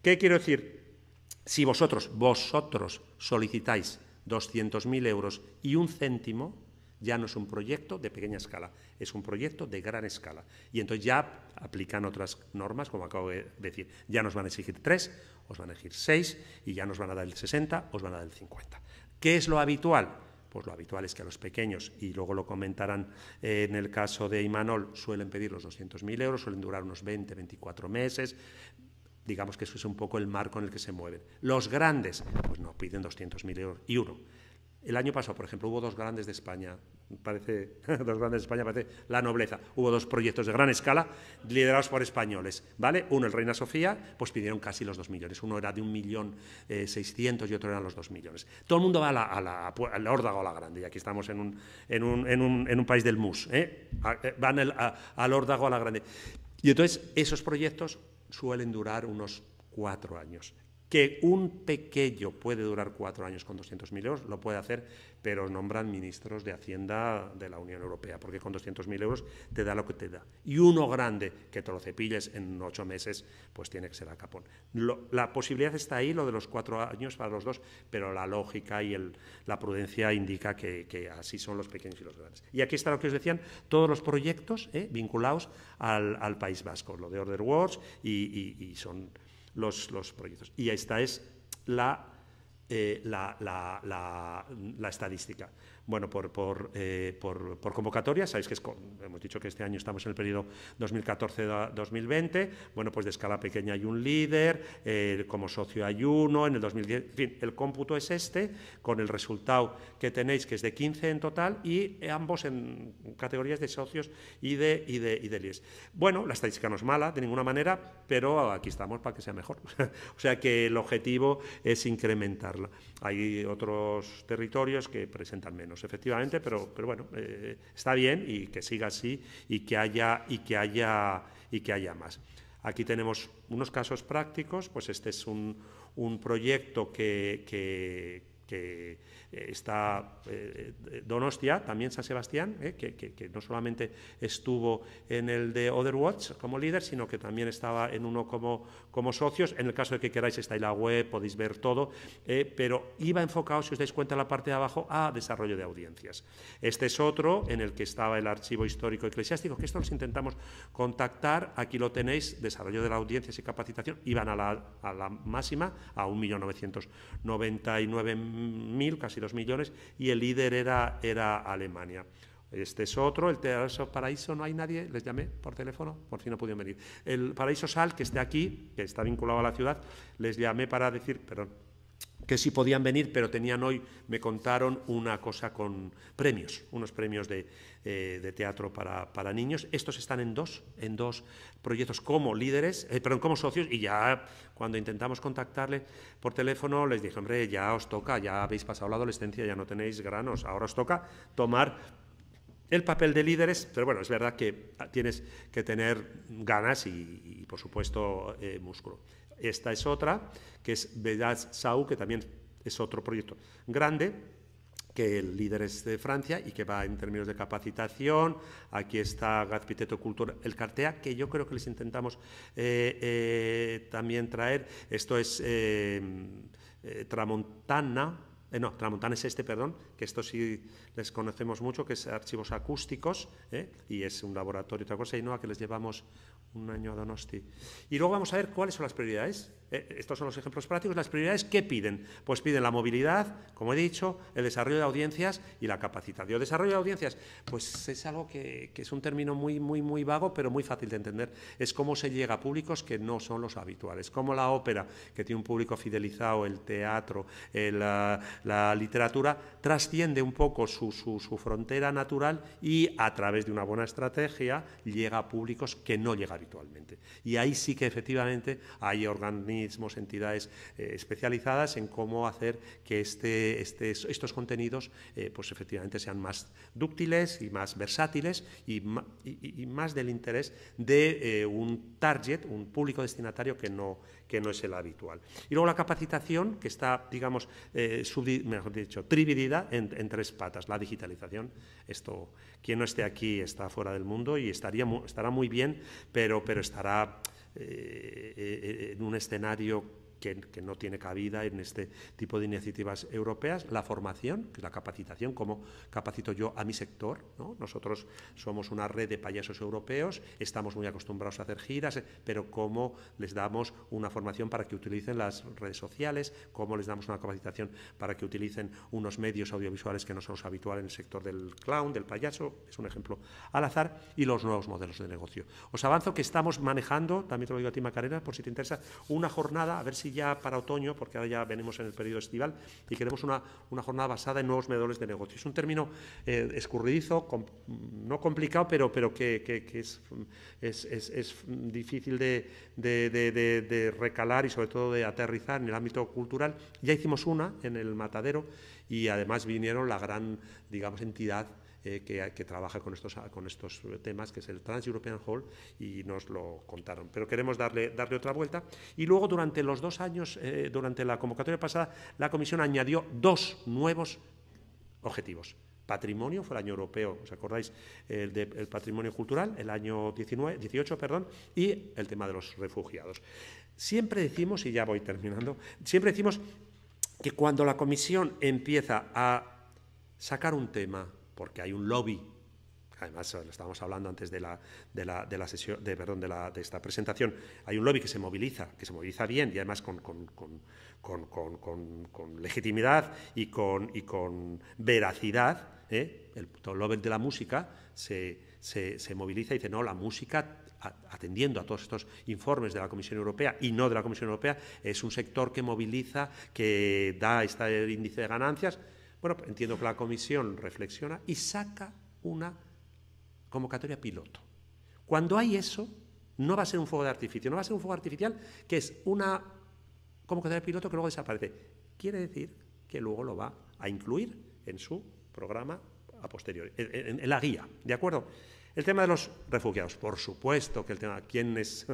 ¿Qué quiero decir? Si vosotros, vosotros solicitáis 200.000 euros y un céntimo, ya no es un proyecto de pequeña escala, es un proyecto de gran escala. Y entonces ya aplican otras normas, como acabo de decir. Ya nos van a exigir tres, os van a exigir seis, y ya nos van a dar el 60, os van a dar el 50. ¿Qué es lo habitual? Pues lo habitual es que a los pequeños, y luego lo comentarán eh, en el caso de Imanol, suelen pedir los 200.000 euros, suelen durar unos 20, 24 meses, digamos que eso es un poco el marco en el que se mueven. Los grandes, pues no, piden 200.000 euros y uno. El año pasado, por ejemplo, hubo dos grandes de España, parece, dos grandes de España, parece la nobleza. Hubo dos proyectos de gran escala liderados por españoles, ¿vale? Uno, el Reina Sofía, pues pidieron casi los dos millones. Uno era de un millón eh, seiscientos y otro eran los dos millones. Todo el mundo va a la, a la, grande, y aquí estamos en un, en un, país del mus, ¿eh? Eh, Van a, al órdago a la grande. Y entonces, esos proyectos suelen durar unos cuatro años. Que un pequeño puede durar cuatro años con 200.000 euros, lo puede hacer, pero nombran ministros de Hacienda de la Unión Europea, porque con 200.000 euros te da lo que te da. Y uno grande que te lo cepilles en ocho meses, pues tiene que ser a Capón. la posibilidad está ahí, lo de los cuatro años para los dos, pero la lógica y el, la prudencia indica que, así son los pequeños y los grandes. Y aquí está lo que os decían, todos los proyectos eh, vinculados al, País Vasco, lo de Order Wars, y son los, los proyectos. Y esta es la, eh, la, la, la estadística bueno, eh, por, por, convocatoria. Sabéis que hemos dicho que este año estamos en el periodo 2014-2020. Bueno, pues de escala pequeña hay un líder, eh, como socio hay uno, en el 2010, en fin, el cómputo es este, con el resultado que tenéis, que es de 15 en total, y ambos en categorías de socios y de, y y Bueno, la estadística no es mala de ninguna manera, pero aquí estamos para que sea mejor. o sea que el objetivo es incrementarla. Hay otros territorios que presentan menos. Pues, efectivamente, pero, pero bueno, eh, está bien y que siga así y que haya, y que haya, y que haya más. Aquí tenemos unos casos prácticos, pues este es un, proyecto que, que eh, está eh, eh, Donostia, también San Sebastián, que, no solamente estuvo en el de Otherwatch como líder, sino que también estaba en uno como, como socios. En el caso de que queráis, está ahí la web, podéis ver todo, pero iba enfocado, si os dais cuenta, en la parte de abajo, a desarrollo de audiencias. Este es otro en el que estaba el archivo histórico eclesiástico, que esto los intentamos contactar. Aquí lo tenéis, desarrollo de la audiencias y capacitación, iban a la, a la máxima, a 1.999.000, casi millones, y el líder era, era Alemania. Este es otro, el Paraíso Paraíso, no hay nadie, les llamé por teléfono, por fin no pudieron venir. El Paraíso Sal, que está aquí, que está vinculado a la ciudad, les llamé para decir, perdón, que sí podían venir, pero tenían hoy, me contaron una cosa con premios, unos premios de, eh, teatro para, niños. Estos están en dos, en dos proyectos como líderes, eh, perdón, como socios, y ya cuando intentamos contactarle por teléfono les dije, hombre, ya os toca, ya habéis pasado la adolescencia, ya no tenéis granos, ahora os toca tomar el papel de líderes, pero bueno, es verdad que tienes que tener ganas y, por supuesto, eh, músculo. Esta es otra, que es Vedas Sau, que también es otro proyecto grande, que el líder es de Francia y que va en términos de capacitación. Aquí está Gazpiteto Cultura, el Cartea, que yo creo que les intentamos eh, eh, también traer. Esto es eh, Tramontana. no, Tramontana es este, perdón, que esto sí les conocemos mucho, que es archivos acústicos, y es un laboratorio otra cosa, y no a que les llevamos un año a Donosti. Y luego vamos a ver cuáles son las prioridades eh, estos son los ejemplos prácticos, las prioridades ¿qué piden? Pues piden la movilidad, como he dicho, el desarrollo de audiencias y la capacitación. El desarrollo de audiencias, pues es algo que, es un término muy, muy, muy vago, pero muy fácil de entender. Es cómo se llega a públicos que no son los habituales, como la ópera, que tiene un público fidelizado, el teatro, la, literatura, trasciende un poco su, su frontera natural y a través de una buena estrategia llega a públicos que no llega habitualmente. Y ahí sí que efectivamente hay organismos entidades eh, especializadas en cómo hacer que este, este estos contenidos eh, pues efectivamente sean más dúctiles y más versátiles y, más del interés de eh, un target, un público destinatario que no, que no es el habitual. Y luego la capacitación, que está, digamos, mejor dicho, trividida en, tres patas. La digitalización, esto, quien no esté aquí está fuera del mundo y estaría, estará muy bien, pero, pero estará eh, eh, en un escenario que, no tiene cabida en este tipo de iniciativas europeas, la formación, que es la capacitación, cómo capacito yo a mi sector. ¿no? Nosotros somos una red de payasos europeos, estamos muy acostumbrados a hacer giras, pero cómo les damos una formación para que utilicen las redes sociales, cómo les damos una capacitación para que utilicen unos medios audiovisuales que no son los habituales en el sector del clown, del payaso, es un ejemplo al azar, y los nuevos modelos de negocio. Os avanzo que estamos manejando, también te lo digo a ti Macarena, por si te interesa, una jornada, a ver si ya para otoño, porque ahora ya venimos en el periodo estival, y queremos una, jornada basada en nuevos modelos de negocio. Es un término eh, escurridizo, no complicado, pero, pero que, es, es, difícil de, recalar y sobre todo de aterrizar en el ámbito cultural. Ya hicimos una en el Matadero y además vinieron la gran, digamos, entidad eh, que, trabaja con estos, con estos temas, que es el Trans-European Hall, y nos lo contaron. Pero queremos darle, darle otra vuelta. Y luego, durante los dos años, eh, durante la convocatoria pasada, la Comisión añadió dos nuevos objetivos patrimonio, fue el año europeo, ¿os acordáis? El, patrimonio cultural, el año 19, 18, perdón, y el tema de los refugiados. Siempre decimos, y ya voy terminando, siempre decimos que cuando la Comisión empieza a sacar un tema, porque hay un lobby. Además, lo estábamos hablando antes de la, sesión, de, perdón, de, esta presentación. Hay un lobby que se moviliza, que se moviliza bien y además con, legitimidad y con, y con veracidad. ¿eh? El lobby de la música se, se moviliza y dice: No, la música atendiendo a todos estos informes de la Comisión Europea y no de la Comisión Europea, es un sector que moviliza, que da este índice de ganancias. Bueno, entiendo que la comisión reflexiona y saca una convocatoria piloto. Cuando hay eso, no va a ser un fuego de artificio, no va a ser un fuego artificial que es una convocatoria piloto que luego desaparece. Quiere decir que luego lo va a incluir en su programa a posteriori, en, en la guía, ¿de acuerdo? El tema de los refugiados, por supuesto que el tema, ¿quién es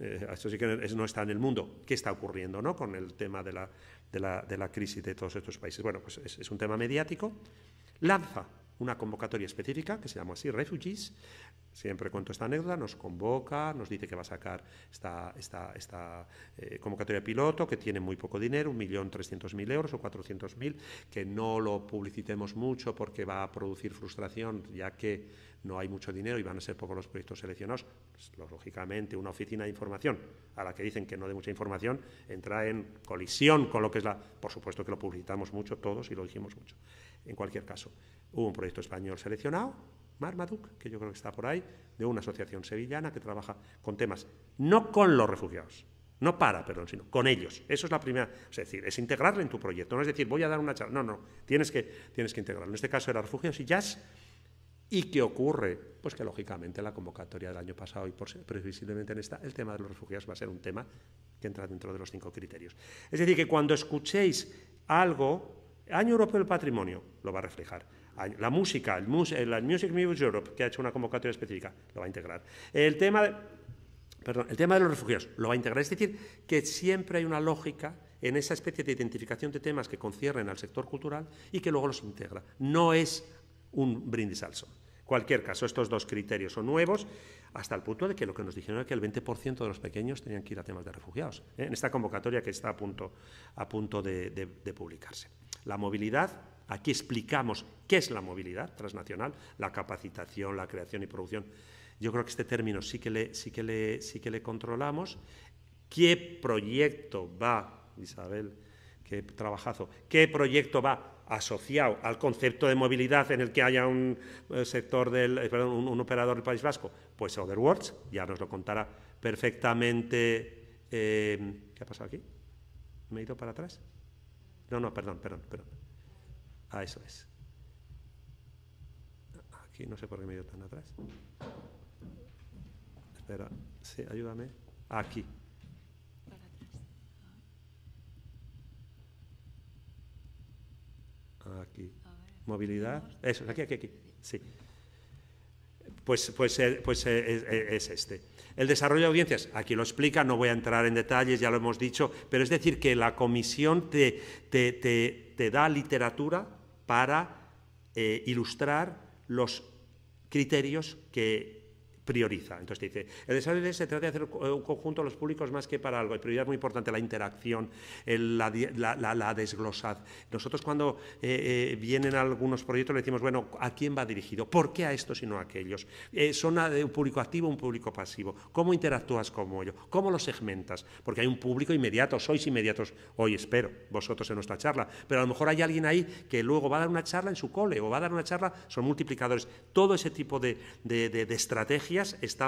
eh, esto sí que no está en el mundo. ¿Qué está ocurriendo ¿no? con el tema de la, de, la, crisis de todos estos países? Bueno, pues es, un tema mediático. Lanza una convocatoria específica que se llama así Refugees. Siempre cuento esta anécdota, nos convoca, nos dice que va a sacar esta, esta, eh, convocatoria piloto, que tiene muy poco dinero, 1.300.000 euros o 400.000, que no lo publicitemos mucho porque va a producir frustración, ya que no hay mucho dinero y van a ser pocos los proyectos seleccionados, pues, lógicamente una oficina de información a la que dicen que no dé mucha información entra en colisión con lo que es la... Por supuesto que lo publicitamos mucho todos y lo dijimos mucho. En cualquier caso, hubo un proyecto español seleccionado, Marmaduke, que yo creo que está por ahí, de una asociación sevillana que trabaja con temas, no con los refugiados, no para, perdón, sino con ellos. Eso es la primera, es decir, es integrarle en tu proyecto, no es decir, voy a dar una charla, no, no, tienes que, tienes que integrarlo. En este caso era refugiados y jazz ¿Y qué ocurre? Pues que lógicamente la convocatoria del año pasado y previsiblemente en esta, el tema de los refugiados va a ser un tema que entra dentro de los cinco criterios. Es decir, que cuando escuchéis algo, Año Europeo del Patrimonio lo va a reflejar. La música, el, Music Europe, que ha hecho una convocatoria específica, lo va a integrar. El tema de, el tema de los refugiados lo va a integrar. Es decir, que siempre hay una lógica en esa especie de identificación de temas que conciernen al sector cultural y que luego los integra. No es un brindis al en cualquier caso, estos dos criterios son nuevos, hasta el punto de que lo que nos dijeron era que el 20% de los pequeños tenían que ir a temas de refugiados, ¿eh? en esta convocatoria que está a punto, de, publicarse. La movilidad Aquí explicamos qué es la movilidad transnacional, la capacitación, la creación y producción. Yo creo que este término sí que le, sí que sí que le controlamos. ¿Qué proyecto va, Isabel, qué trabajazo, qué proyecto va asociado al concepto de movilidad en el que haya un eh, sector del, eh, perdón, un, operador del País Vasco? Pues Otherworlds, ya nos lo contará perfectamente. Eh, ¿Qué ha pasado aquí? ¿Me he ido para atrás? No, no, perdón, perdón, perdón. Ah, eso es. Aquí no sé por qué me he ido tan atrás. Espera, sí, ayúdame. Aquí. Aquí. Movilidad. Eso, aquí, aquí, aquí. Sí. Pues, pues, eh, pues eh, eh, es, este. El desarrollo de audiencias, aquí lo explica, no voy a entrar en detalles, ya lo hemos dicho, pero es decir que la comisión te, te, da literatura para ilustrar los criterios que prioriza. Entonces dice, el desarrollo se trata de hacer un conjunto de los públicos más que para algo. Y prioridad muy importante, la interacción, la, desglosad. Nosotros cuando eh, eh, vienen algunos proyectos le decimos, bueno, ¿a quién va dirigido? ¿Por qué a estos y no a aquellos? Eh, ¿Son un público activo un público pasivo? ¿Cómo interactúas con ellos? ¿Cómo los segmentas? Porque hay un público inmediato, sois inmediatos hoy, espero, vosotros en nuestra charla. Pero a lo mejor hay alguien ahí que luego va a dar una charla en su cole o va a dar una charla, son multiplicadores. Todo ese tipo de, de, de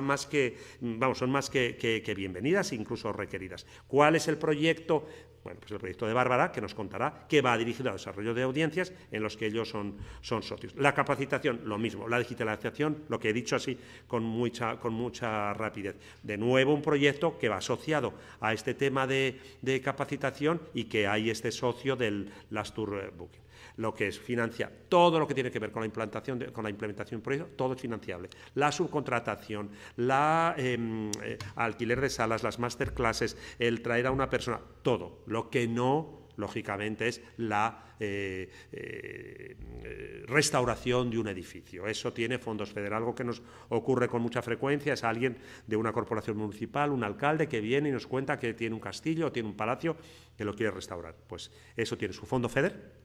más que, vamos, son más que, bienvenidas e incluso requeridas. ¿Cuál es el proyecto? Bueno, pues el proyecto de Bárbara, que nos contará, que va dirigido al desarrollo de audiencias en los que ellos son, son socios. La capacitación, lo mismo. La digitalización, lo que he dicho así con mucha, con mucha rapidez. De nuevo, un proyecto que va asociado a este tema de, de capacitación y que hay este socio del Last Tour Booking lo que es financiar todo lo que tiene que ver con la implantación, con la implementación de un proyecto, todo es financiable. La subcontratación, la em, eh, alquiler de salas, las masterclasses, el traer a una persona, todo. Lo que no lógicamente es la eh, eh, restauración de un edificio. Eso tiene fondos federales. Algo que nos ocurre con mucha frecuencia es alguien de una corporación municipal, un alcalde que viene y nos cuenta que tiene un castillo o tiene un palacio que lo quiere restaurar. Pues eso tiene su fondo FEDER,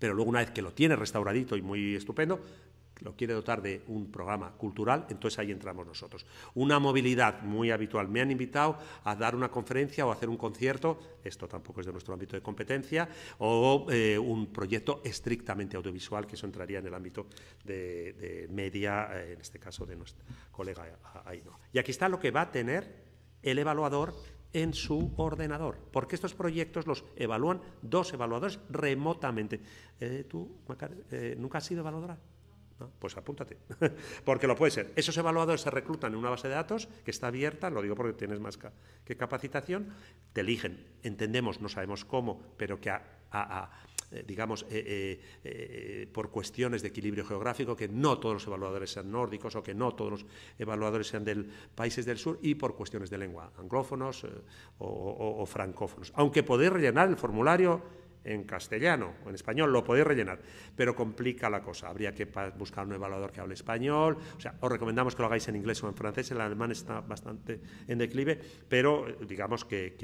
pero luego una vez que lo tiene restauradito y muy estupendo, lo quiere dotar de un programa cultural, entonces ahí entramos nosotros. Una movilidad muy habitual. Me han invitado a dar una conferencia o a hacer un concierto, esto tampoco es de nuestro ámbito de competencia, o eh, un proyecto estrictamente audiovisual, que eso entraría en el ámbito de, media, eh, en este caso de nuestra colega Aino. Y aquí está lo que va a tener el evaluador en su ordenador, porque estos proyectos los evalúan dos evaluadores remotamente. Eh, ¿Tú, eh, nunca has sido evaluadora? Pues apúntate, porque lo puede ser. Esos evaluadores se reclutan en una base de datos que está abierta, lo digo porque tienes más que capacitación, te eligen, entendemos, no sabemos cómo, pero que a eh, digamos, eh, eh, por cuestiones de equilibrio geográfico, que no todos los evaluadores sean nórdicos o que no todos los evaluadores sean de países del sur y por cuestiones de lengua, anglófonos o, francófonos. Aunque podéis rellenar el formulario en castellano o en español, lo podéis rellenar, pero complica la cosa. Habría que buscar un evaluador que hable español. O sea, os recomendamos que lo hagáis en inglés o en francés. El alemán está bastante en declive, pero digamos que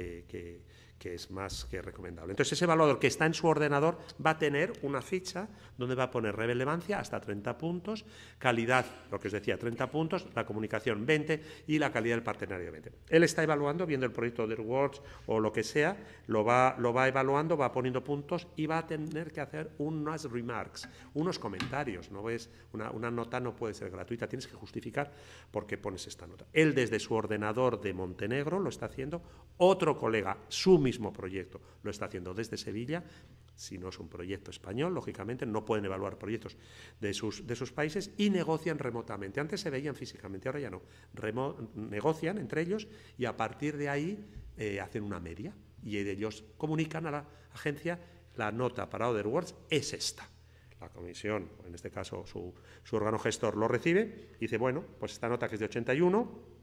que es más que recomendable. Entonces ese evaluador que está en su ordenador va a tener una ficha donde va a poner relevancia hasta 30 puntos, calidad, lo que os decía, 30 puntos, la comunicación 20 y la calidad del partenario 20. Él está evaluando, viendo el proyecto de Words o lo que sea, lo va, lo va evaluando, va poniendo puntos y va a tener que hacer unas remarks, unos comentarios. No ves una, una nota no puede ser gratuita, tienes que justificar por qué pones esta nota. Él desde su ordenador de Montenegro lo está haciendo, otro colega, su mismo proyecto. Lo está haciendo desde Sevilla. Si no es un proyecto español, lógicamente no pueden evaluar proyectos de sus, de países y negocian remotamente. Antes se veían físicamente, ahora ya no. negocian entre ellos y a partir de ahí eh, hacen una media y ellos comunican a la agencia la nota para words es esta la comisión, en este caso su, su, órgano gestor, lo recibe y dice, bueno, pues esta nota que es de 81,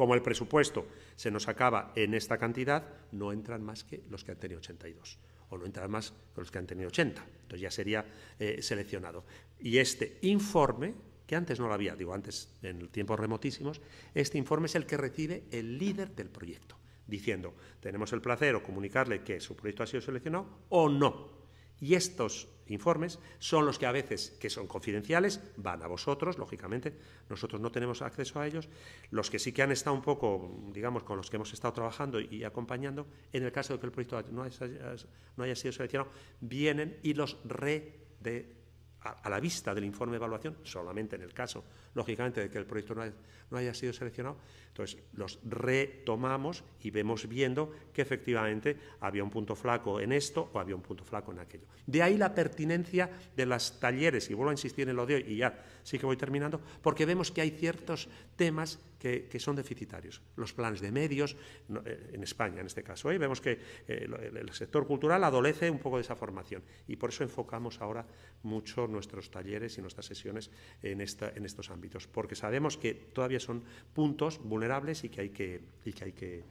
como el presupuesto se nos acaba en esta cantidad, no entran más que los que han tenido 82, o no entran más que los que han tenido 80. Entonces ya sería eh, seleccionado. Y este informe, que antes no lo había, digo antes en tiempos remotísimos, este informe es el que recibe el líder del proyecto, diciendo, tenemos el placer o comunicarle que su proyecto ha sido seleccionado o no. Y estos informes son los que a veces, que son confidenciales, van a vosotros, lógicamente, nosotros no tenemos acceso a ellos, los que sí que han estado un poco, digamos, con los que hemos estado trabajando y acompañando, en el caso de que el proyecto no haya, sido seleccionado, vienen y los re de a, la vista del informe de evaluación, solamente en el caso, lógicamente, de que el proyecto no, haya sido seleccionado, entonces los retomamos y vemos viendo que efectivamente había un punto flaco en esto o había un punto flaco en aquello. De ahí la pertinencia de las talleres, y vuelvo a insistir en lo de hoy, y ya sí que voy terminando, porque vemos que hay ciertos temas que, son deficitarios. Los planes de medios, eh, en España en este caso, ¿eh? vemos que eh, el, sector cultural adolece un poco de esa formación y por eso enfocamos ahora mucho nuestros talleres y nuestras sesiones en, esta, en estos ámbitos, porque sabemos que todavía son puntos vulnerables y que hay que, y que, hay que,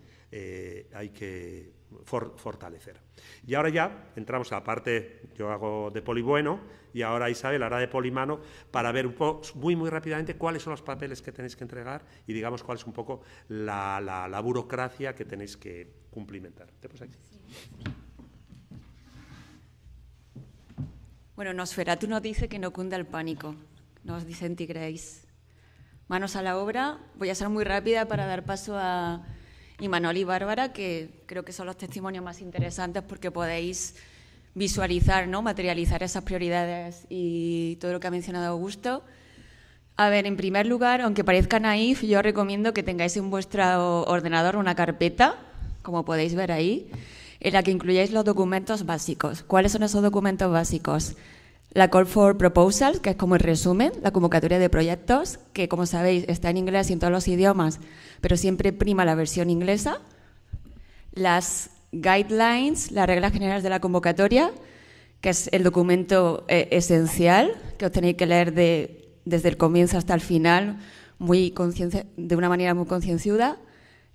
hay que fortalecer. Y ahora ya entramos a la parte, yo hago de polibueno y ahora Isabel hará de polimano para ver un poco, muy, muy rápidamente cuáles son los papeles que tenéis que entregar y digamos cuál es un poco la, la, burocracia que tenéis que cumplimentar. ¿Te Bueno, Nosferatu nos dice que no cunda el pánico, nos dice Tigreis. Manos a la obra, voy a ser muy rápida para dar paso a y Manuel y Bárbara, que creo que son los testimonios más interesantes porque podéis visualizar, ¿no? materializar esas prioridades y todo lo que ha mencionado Augusto. A ver, en primer lugar, aunque parezca naif, yo recomiendo que tengáis en vuestro ordenador una carpeta, como podéis ver ahí, en la que incluyáis los documentos básicos. ¿Cuáles son esos documentos básicos? La Call for Proposals, que es como el resumen, la convocatoria de proyectos, que como sabéis está en inglés y en todos los idiomas, pero siempre prima la versión inglesa. Las Guidelines, las reglas generales de la convocatoria, que es el documento eh, esencial que os tenéis que leer de, desde el comienzo hasta el final, muy de una manera muy concienciuda.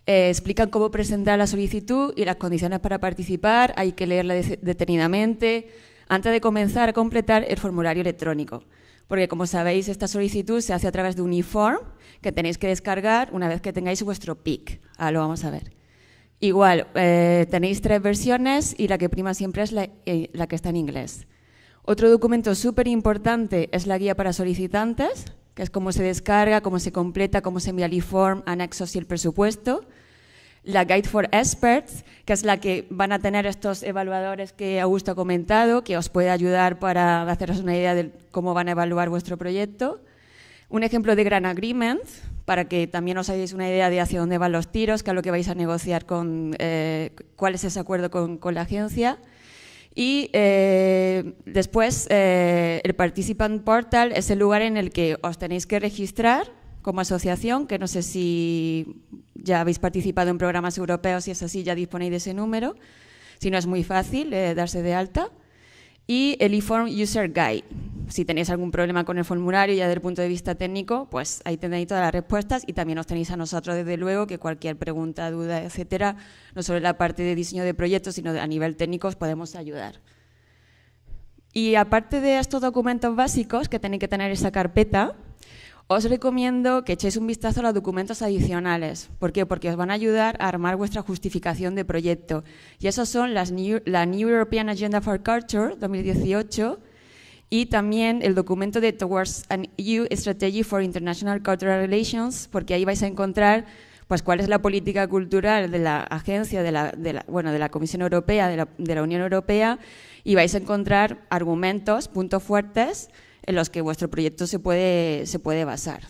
Eh, explican cómo presentar la solicitud y las condiciones para participar, hay que leerla detenidamente antes de comenzar a completar el formulario electrónico. Porque, como sabéis, esta solicitud se hace a través de un e-form que tenéis que descargar una vez que tengáis vuestro PIC. Ahora lo vamos a ver. Igual, eh, tenéis tres versiones y la que prima siempre es la, eh, la que está en inglés. Otro documento súper importante es la guía para solicitantes, que es cómo se descarga, cómo se completa, cómo se envía el e-form, anexos y el presupuesto la Guide for Experts, que es la que van a tener estos evaluadores que Augusto ha comentado, que os puede ayudar para haceros una idea de cómo van a evaluar vuestro proyecto. Un ejemplo de Gran Agreement, para que también os hagáis una idea de hacia dónde van los tiros, qué es lo que vais a negociar con, eh, cuál es ese acuerdo con, con la agencia. Y eh, después, eh, el Participant Portal es el lugar en el que os tenéis que registrar como asociación, que no sé si ya habéis participado en programas europeos, si es así ya disponéis de ese número, si no es muy fácil eh, darse de alta. Y el eForm User Guide. Si tenéis algún problema con el formulario ya desde el punto de vista técnico, pues ahí tenéis todas las respuestas y también os tenéis a nosotros desde luego que cualquier pregunta, duda, etcétera, no solo en la parte de diseño de proyectos, sino a nivel técnico os podemos ayudar. Y aparte de estos documentos básicos que tenéis que tener esa carpeta, os recomiendo que echéis un vistazo a los documentos adicionales. ¿Por qué? Porque os van a ayudar a armar vuestra justificación de proyecto. Y esos son la New European Agenda for Culture 2018 y también el documento de Towards an EU Strategy for International Cultural Relations, porque ahí vais a encontrar pues cuál es la política cultural de la agencia, de la, bueno, de la Comisión Europea, de la Unión Europea, y vais a encontrar argumentos, puntos fuertes en los que vuestro proyecto se puede, se puede basar.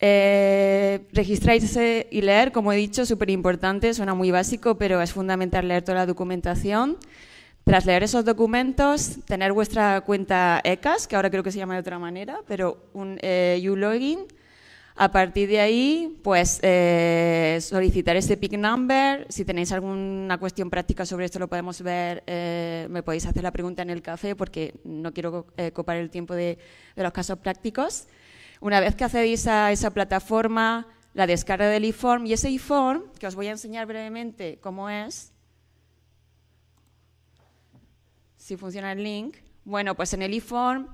Eh, y leer, como he dicho, súper importante, suena muy básico, pero es fundamental leer toda la documentación. Tras leer esos documentos, tener vuestra cuenta ECAS, que ahora creo que se llama de otra manera, pero un eh, U-Login, a partir de ahí, pues eh, solicitar ese pick number. Si tenéis alguna cuestión práctica sobre esto, lo podemos ver. Eh, me podéis hacer la pregunta en el café porque no quiero eh, copar el tiempo de, los casos prácticos. Una vez que accedéis a esa plataforma, la descarga del e-form y ese e-form, que os voy a enseñar brevemente cómo es, si funciona el link. Bueno, pues en el e-form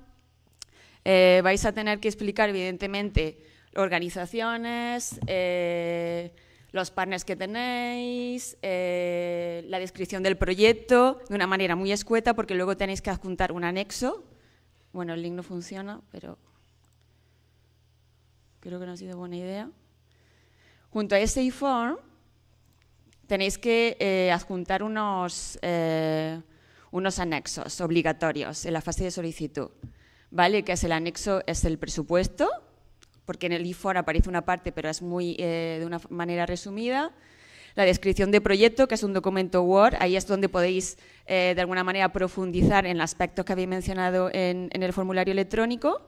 vais a tener que explicar, evidentemente, organizaciones, eh, los partners que tenéis, eh, la descripción del proyecto, de una manera muy escueta, porque luego tenéis que adjuntar un anexo. Bueno, el link no funciona, pero creo que no ha sido buena idea. Junto a ese e-form tenéis que eh, adjuntar unos, unos anexos obligatorios en la fase de solicitud, ¿vale? Que es el anexo, es el presupuesto, porque en el IFOR aparece una parte, pero es muy eh, de una manera resumida. La descripción de proyecto, que es un documento Word, ahí es donde podéis eh, de alguna manera profundizar en los aspectos que habéis mencionado en, el formulario electrónico.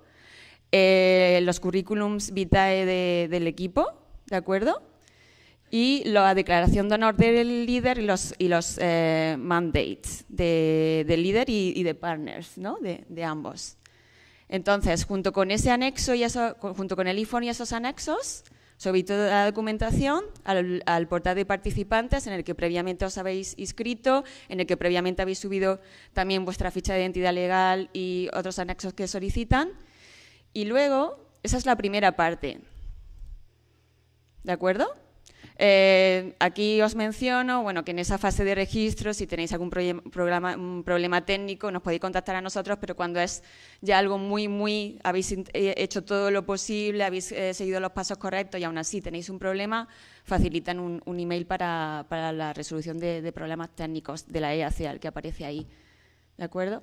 Eh, los currículums vitae del equipo, ¿de acuerdo? Y la declaración de honor del líder y los, mandates del de líder y, de partners, ¿no? de, de ambos. Entonces, junto con ese anexo y junto con el iPhone y esos anexos, sobre toda la documentación al, al, portal de participantes en el que previamente os habéis inscrito, en el que previamente habéis subido también vuestra ficha de identidad legal y otros anexos que solicitan. Y luego, esa es la primera parte. ¿De acuerdo? Eh, aquí os menciono bueno, que en esa fase de registro, si tenéis algún problema técnico, nos podéis contactar a nosotros, pero cuando es ya algo muy, muy, habéis eh, hecho todo lo posible, habéis eh, seguido los pasos correctos y aún así tenéis un problema, facilitan un, email para, la resolución de, problemas técnicos de la EAC, que aparece ahí. ¿De acuerdo?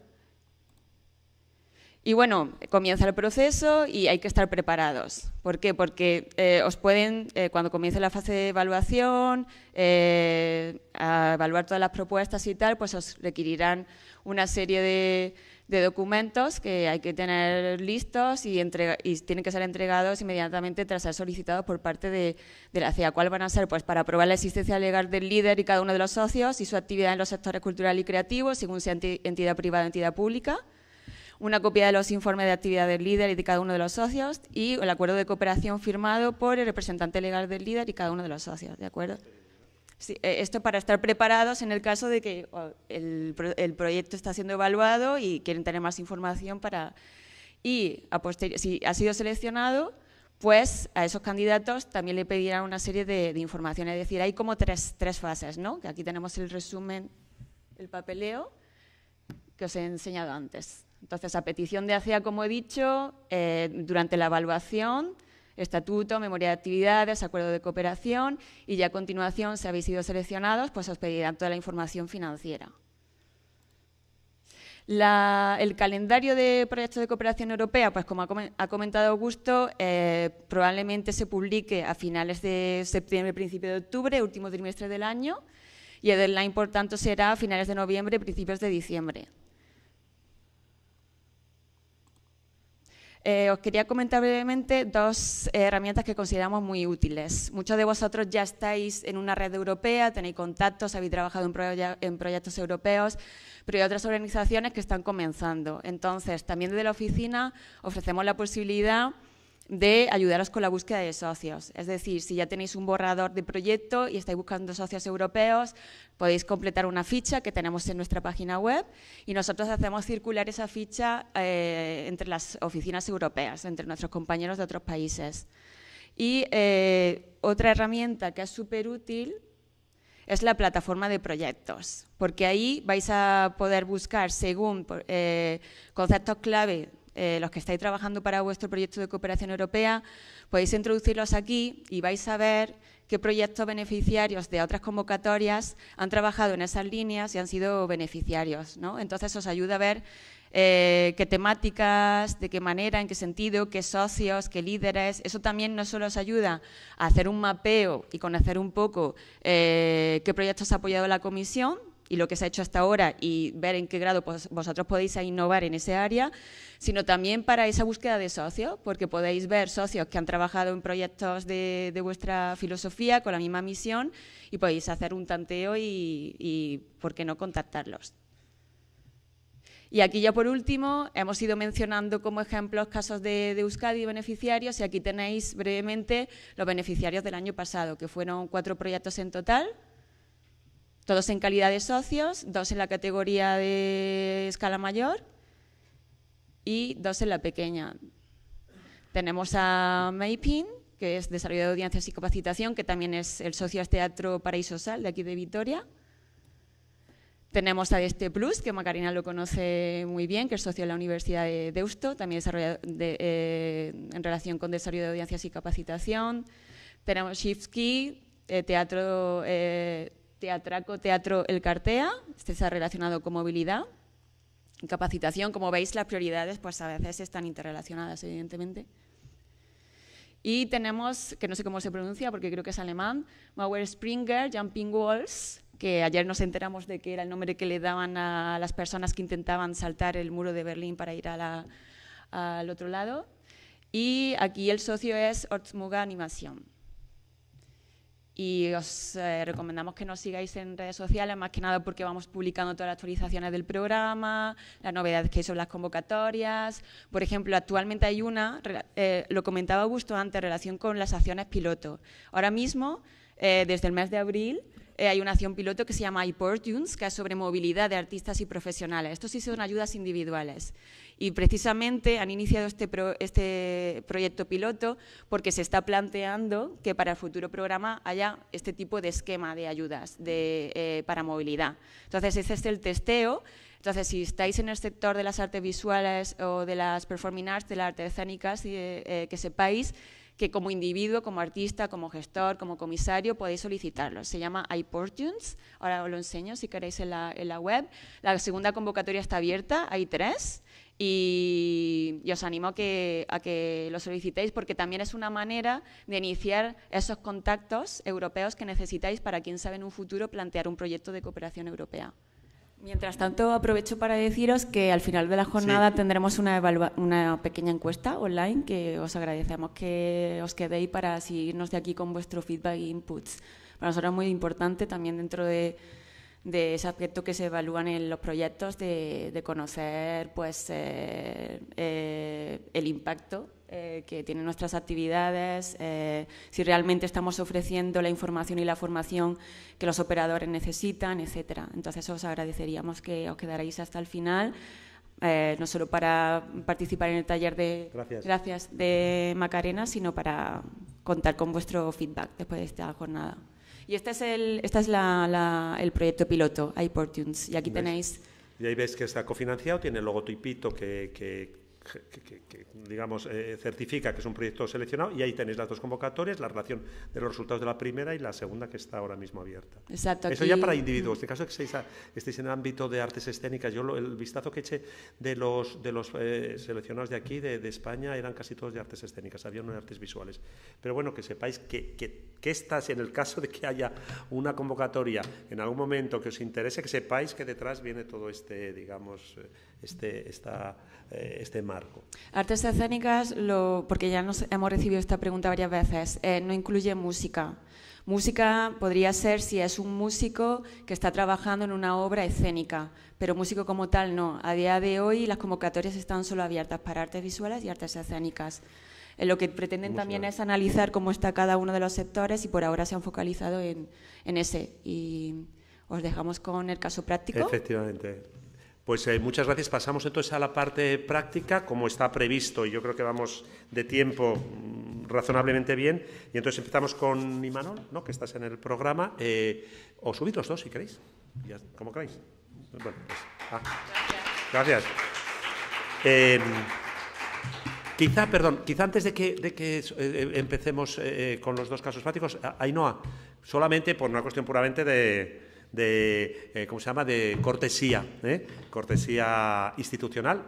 Y bueno, comienza el proceso y hay que estar preparados. ¿Por qué? Porque eh, os pueden, eh, cuando comience la fase de evaluación, eh, a evaluar todas las propuestas y tal, pues os requerirán una serie de, documentos que hay que tener listos y, y, tienen que ser entregados inmediatamente tras ser solicitados por parte de, la CEA. ¿Cuál van a ser? Pues para probar la existencia legal del líder y cada uno de los socios y su actividad en los sectores cultural y creativo, según sea entidad privada o entidad pública una copia de los informes de actividad del líder y de cada uno de los socios y el acuerdo de cooperación firmado por el representante legal del líder y cada uno de los socios, ¿de acuerdo? Eh, esto para estar preparados en el caso de que oh, el, proyecto está siendo evaluado y quieren tener más información para... Y a si ha sido seleccionado, pues a esos candidatos también le pedirán una serie de, de información. Es decir, hay como tres, tres fases, ¿no? Que aquí tenemos el resumen, el papeleo que os he enseñado antes. Entonces, a petición de ACEA, e como he dicho, eh, durante la evaluación, estatuto, memoria de actividades, acuerdo de cooperación y ya a continuación, si habéis sido seleccionados, pues os pedirán toda la información financiera. el calendario de proyectos de cooperación europea, pues como ha comentado Augusto, eh, probablemente se publique a finales de septiembre, principio de octubre, último trimestre del año, y el deadline, por tanto, será a finales de noviembre, principios de diciembre. Eh, os quería comentar brevemente dos herramientas que consideramos muy útiles. Muchos de vosotros ya estáis en una red europea, tenéis contactos, habéis trabajado en, en proyectos europeos, pero hay otras organizaciones que están comenzando. Entonces, también desde la oficina ofrecemos la posibilidad de ayudaros con la búsqueda de socios. Es decir, si ya tenéis un borrador de proyecto y estáis buscando socios europeos, podéis completar una ficha que tenemos en nuestra página web y nosotros hacemos circular esa ficha eh, entre las oficinas europeas, entre nuestros compañeros de otros países. Y eh, otra herramienta que es súper útil es la plataforma de proyectos, porque ahí vais a poder buscar según eh, conceptos clave eh, los que estáis trabajando para vuestro proyecto de cooperación europea, podéis introducirlos aquí y vais a ver qué proyectos beneficiarios de otras convocatorias han trabajado en esas líneas y han sido beneficiarios. Entonces os ayuda a ver eh, qué temáticas, de qué manera, en qué sentido, qué socios, qué líderes. Eso también no solo os ayuda a hacer un mapeo y conocer un poco eh, qué proyectos ha apoyado la comisión, y lo que se ha hecho hasta ahora y ver en qué grado pues, vosotros podéis innovar en ese área, sino también para esa búsqueda de socios, porque podéis ver socios que han trabajado en proyectos de, vuestra filosofía con la misma misión y podéis hacer un tanteo y, ¿por qué no contactarlos? Y aquí ya por último hemos ido mencionando como ejemplos casos de, de, Euskadi y beneficiarios y aquí tenéis brevemente los beneficiarios del año pasado, que fueron cuatro proyectos en total, todos en calidad de socios, dos en la categoría de escala mayor y dos en la pequeña. Tenemos a Maypin, que es desarrollo de audiencias y capacitación, que también es el socio de este Teatro Paraíso Sal, de aquí de Vitoria. Tenemos a Este Plus, que Macarina lo conoce muy bien, que es socio de la Universidad de Deusto, también eh, en relación con desarrollo de audiencias y capacitación. Tenemos Shift eh, teatro, eh, Teatraco, Teatro El Cartea, este está relacionado con movilidad. Capacitación, como veis, las prioridades pues a veces están interrelacionadas, evidentemente. Y tenemos, que no sé cómo se pronuncia porque creo que es alemán, Mauer Springer, Jumping Walls, que ayer nos enteramos de que era el nombre que le daban a las personas que intentaban saltar el muro de Berlín para ir al otro lado. Y aquí el socio es Ortsmuga Animación y os eh, recomendamos que nos sigáis en redes sociales, más que nada porque vamos publicando todas las actualizaciones del programa, las novedades que hay las convocatorias. Por ejemplo, actualmente hay una, eh, lo comentaba Augusto antes, en relación con las acciones piloto. Ahora mismo, eh, desde el mes de abril, eh, hay una acción piloto que se llama iPortunes, que es sobre movilidad de artistas y profesionales. Estos sí son ayudas individuales. Y precisamente han iniciado este, este proyecto piloto porque se está planteando que para el futuro programa haya este tipo de esquema de ayudas eh, para movilidad. Entonces, ese es el testeo. Entonces, si estáis en el sector de las artes visuales o de las performing arts, de las artes escénicas, eh, que sepáis que como individuo, como artista, como gestor, como comisario, podéis solicitarlo. Se llama iPortunes, ahora os lo enseño si queréis en la, web. La segunda convocatoria está abierta, hay tres. Y, os animo a que, lo solicitéis porque también es una manera de iniciar esos contactos europeos que necesitáis para, quien sabe, en un futuro plantear un proyecto de cooperación europea. Mientras tanto, aprovecho para deciros que al final de la jornada tendremos una, una, pequeña encuesta online que os agradecemos que os quedéis para seguirnos de aquí con vuestro feedback e inputs. Para nosotros es muy importante también dentro de de ese aspecto que se evalúan en los proyectos, de, conocer pues, eh, eh, el impacto eh, que tienen nuestras actividades, si realmente estamos ofreciendo la información y la formación que los operadores necesitan, etcétera. Entonces os agradeceríamos que os quedarais hasta el final. no solo para participar en el taller de, Gracias de Macarena, sino para contar con vuestro feedback después de esta jornada. Y este es el, esta es la, el proyecto piloto, iPortunes. Y aquí tenéis... Y ahí ves que está cofinanciado, tiene el logotipito que, que que, digamos, eh, certifica que es un proyecto seleccionado y ahí tenéis las dos convocatorias, la relación de los resultados de la primera y la segunda que está ahora mismo abierta. Exacto. Eso ya para individuos. En caso de que estéis, en el ámbito de artes escénicas, yo el vistazo que eché de los, de los eh, seleccionados de aquí, de, España, eran casi todos de artes escénicas, había uno de artes visuales. Pero bueno, que sepáis que, que, que estás, en el caso de que haya una convocatoria en algún momento que os interese, que sepáis que detrás viene todo este, digamos... Eh, este, eh, este, marco. Artes escénicas, lo, porque ya nos hemos recibido esta pregunta varias veces, eh, no incluye música. Música podría ser si es un músico que está trabajando en una obra escénica, pero músico como tal no. A día de hoy las convocatorias están solo abiertas para artes visuales y artes escénicas. Eh, lo que pretenden también es analizar cómo está cada uno de los sectores y por ahora se han focalizado en ese. Y os dejamos con el caso práctico. Efectivamente. Pues eh, muchas gracias. Pasamos entonces a la parte práctica, como está previsto, y yo creo que vamos de tiempo mm, razonablemente bien. Y entonces empezamos con Imanol, ¿no? que estás en el programa. Eh, o subid los dos, si queréis, como queréis. Pues, ah. Gracias. Eh, quizá, perdón, quizá antes de que, de que empecemos con los dos casos prácticos, Ainhoa, solamente por una cuestión puramente de de, eh, ¿cómo se llama?, de cortesía, ¿eh? cortesía institucional.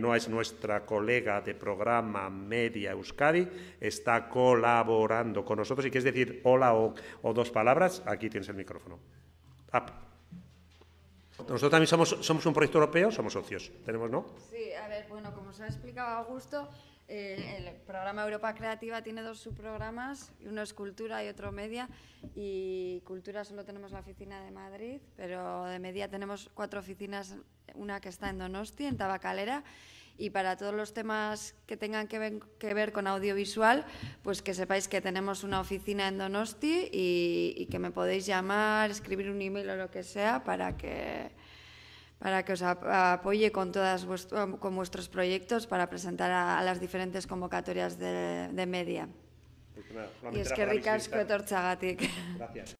no es nuestra colega de programa Media Euskadi, está colaborando con nosotros. que es decir hola o, dos palabras, aquí tienes el micrófono. Nosotros también somos, somos un proyecto europeo, somos socios, tenemos, ¿no? Sí, a ver, bueno, como se ha explicado Augusto, el programa Europa Creativa tiene dos subprogramas, uno es cultura y otro media. Y cultura solo tenemos la oficina de Madrid, pero de media tenemos cuatro oficinas, una que está en Donosti, en Tabacalera. Y para todos los temas que tengan que ver, con audiovisual, pues que sepáis que tenemos una oficina en Donosti y que me podéis llamar, escribir un email o lo que sea para que para que os apoye con, todas con vuestros proyectos para presentar a, las diferentes convocatorias de, media. Pues y es que Ricasco Gracias.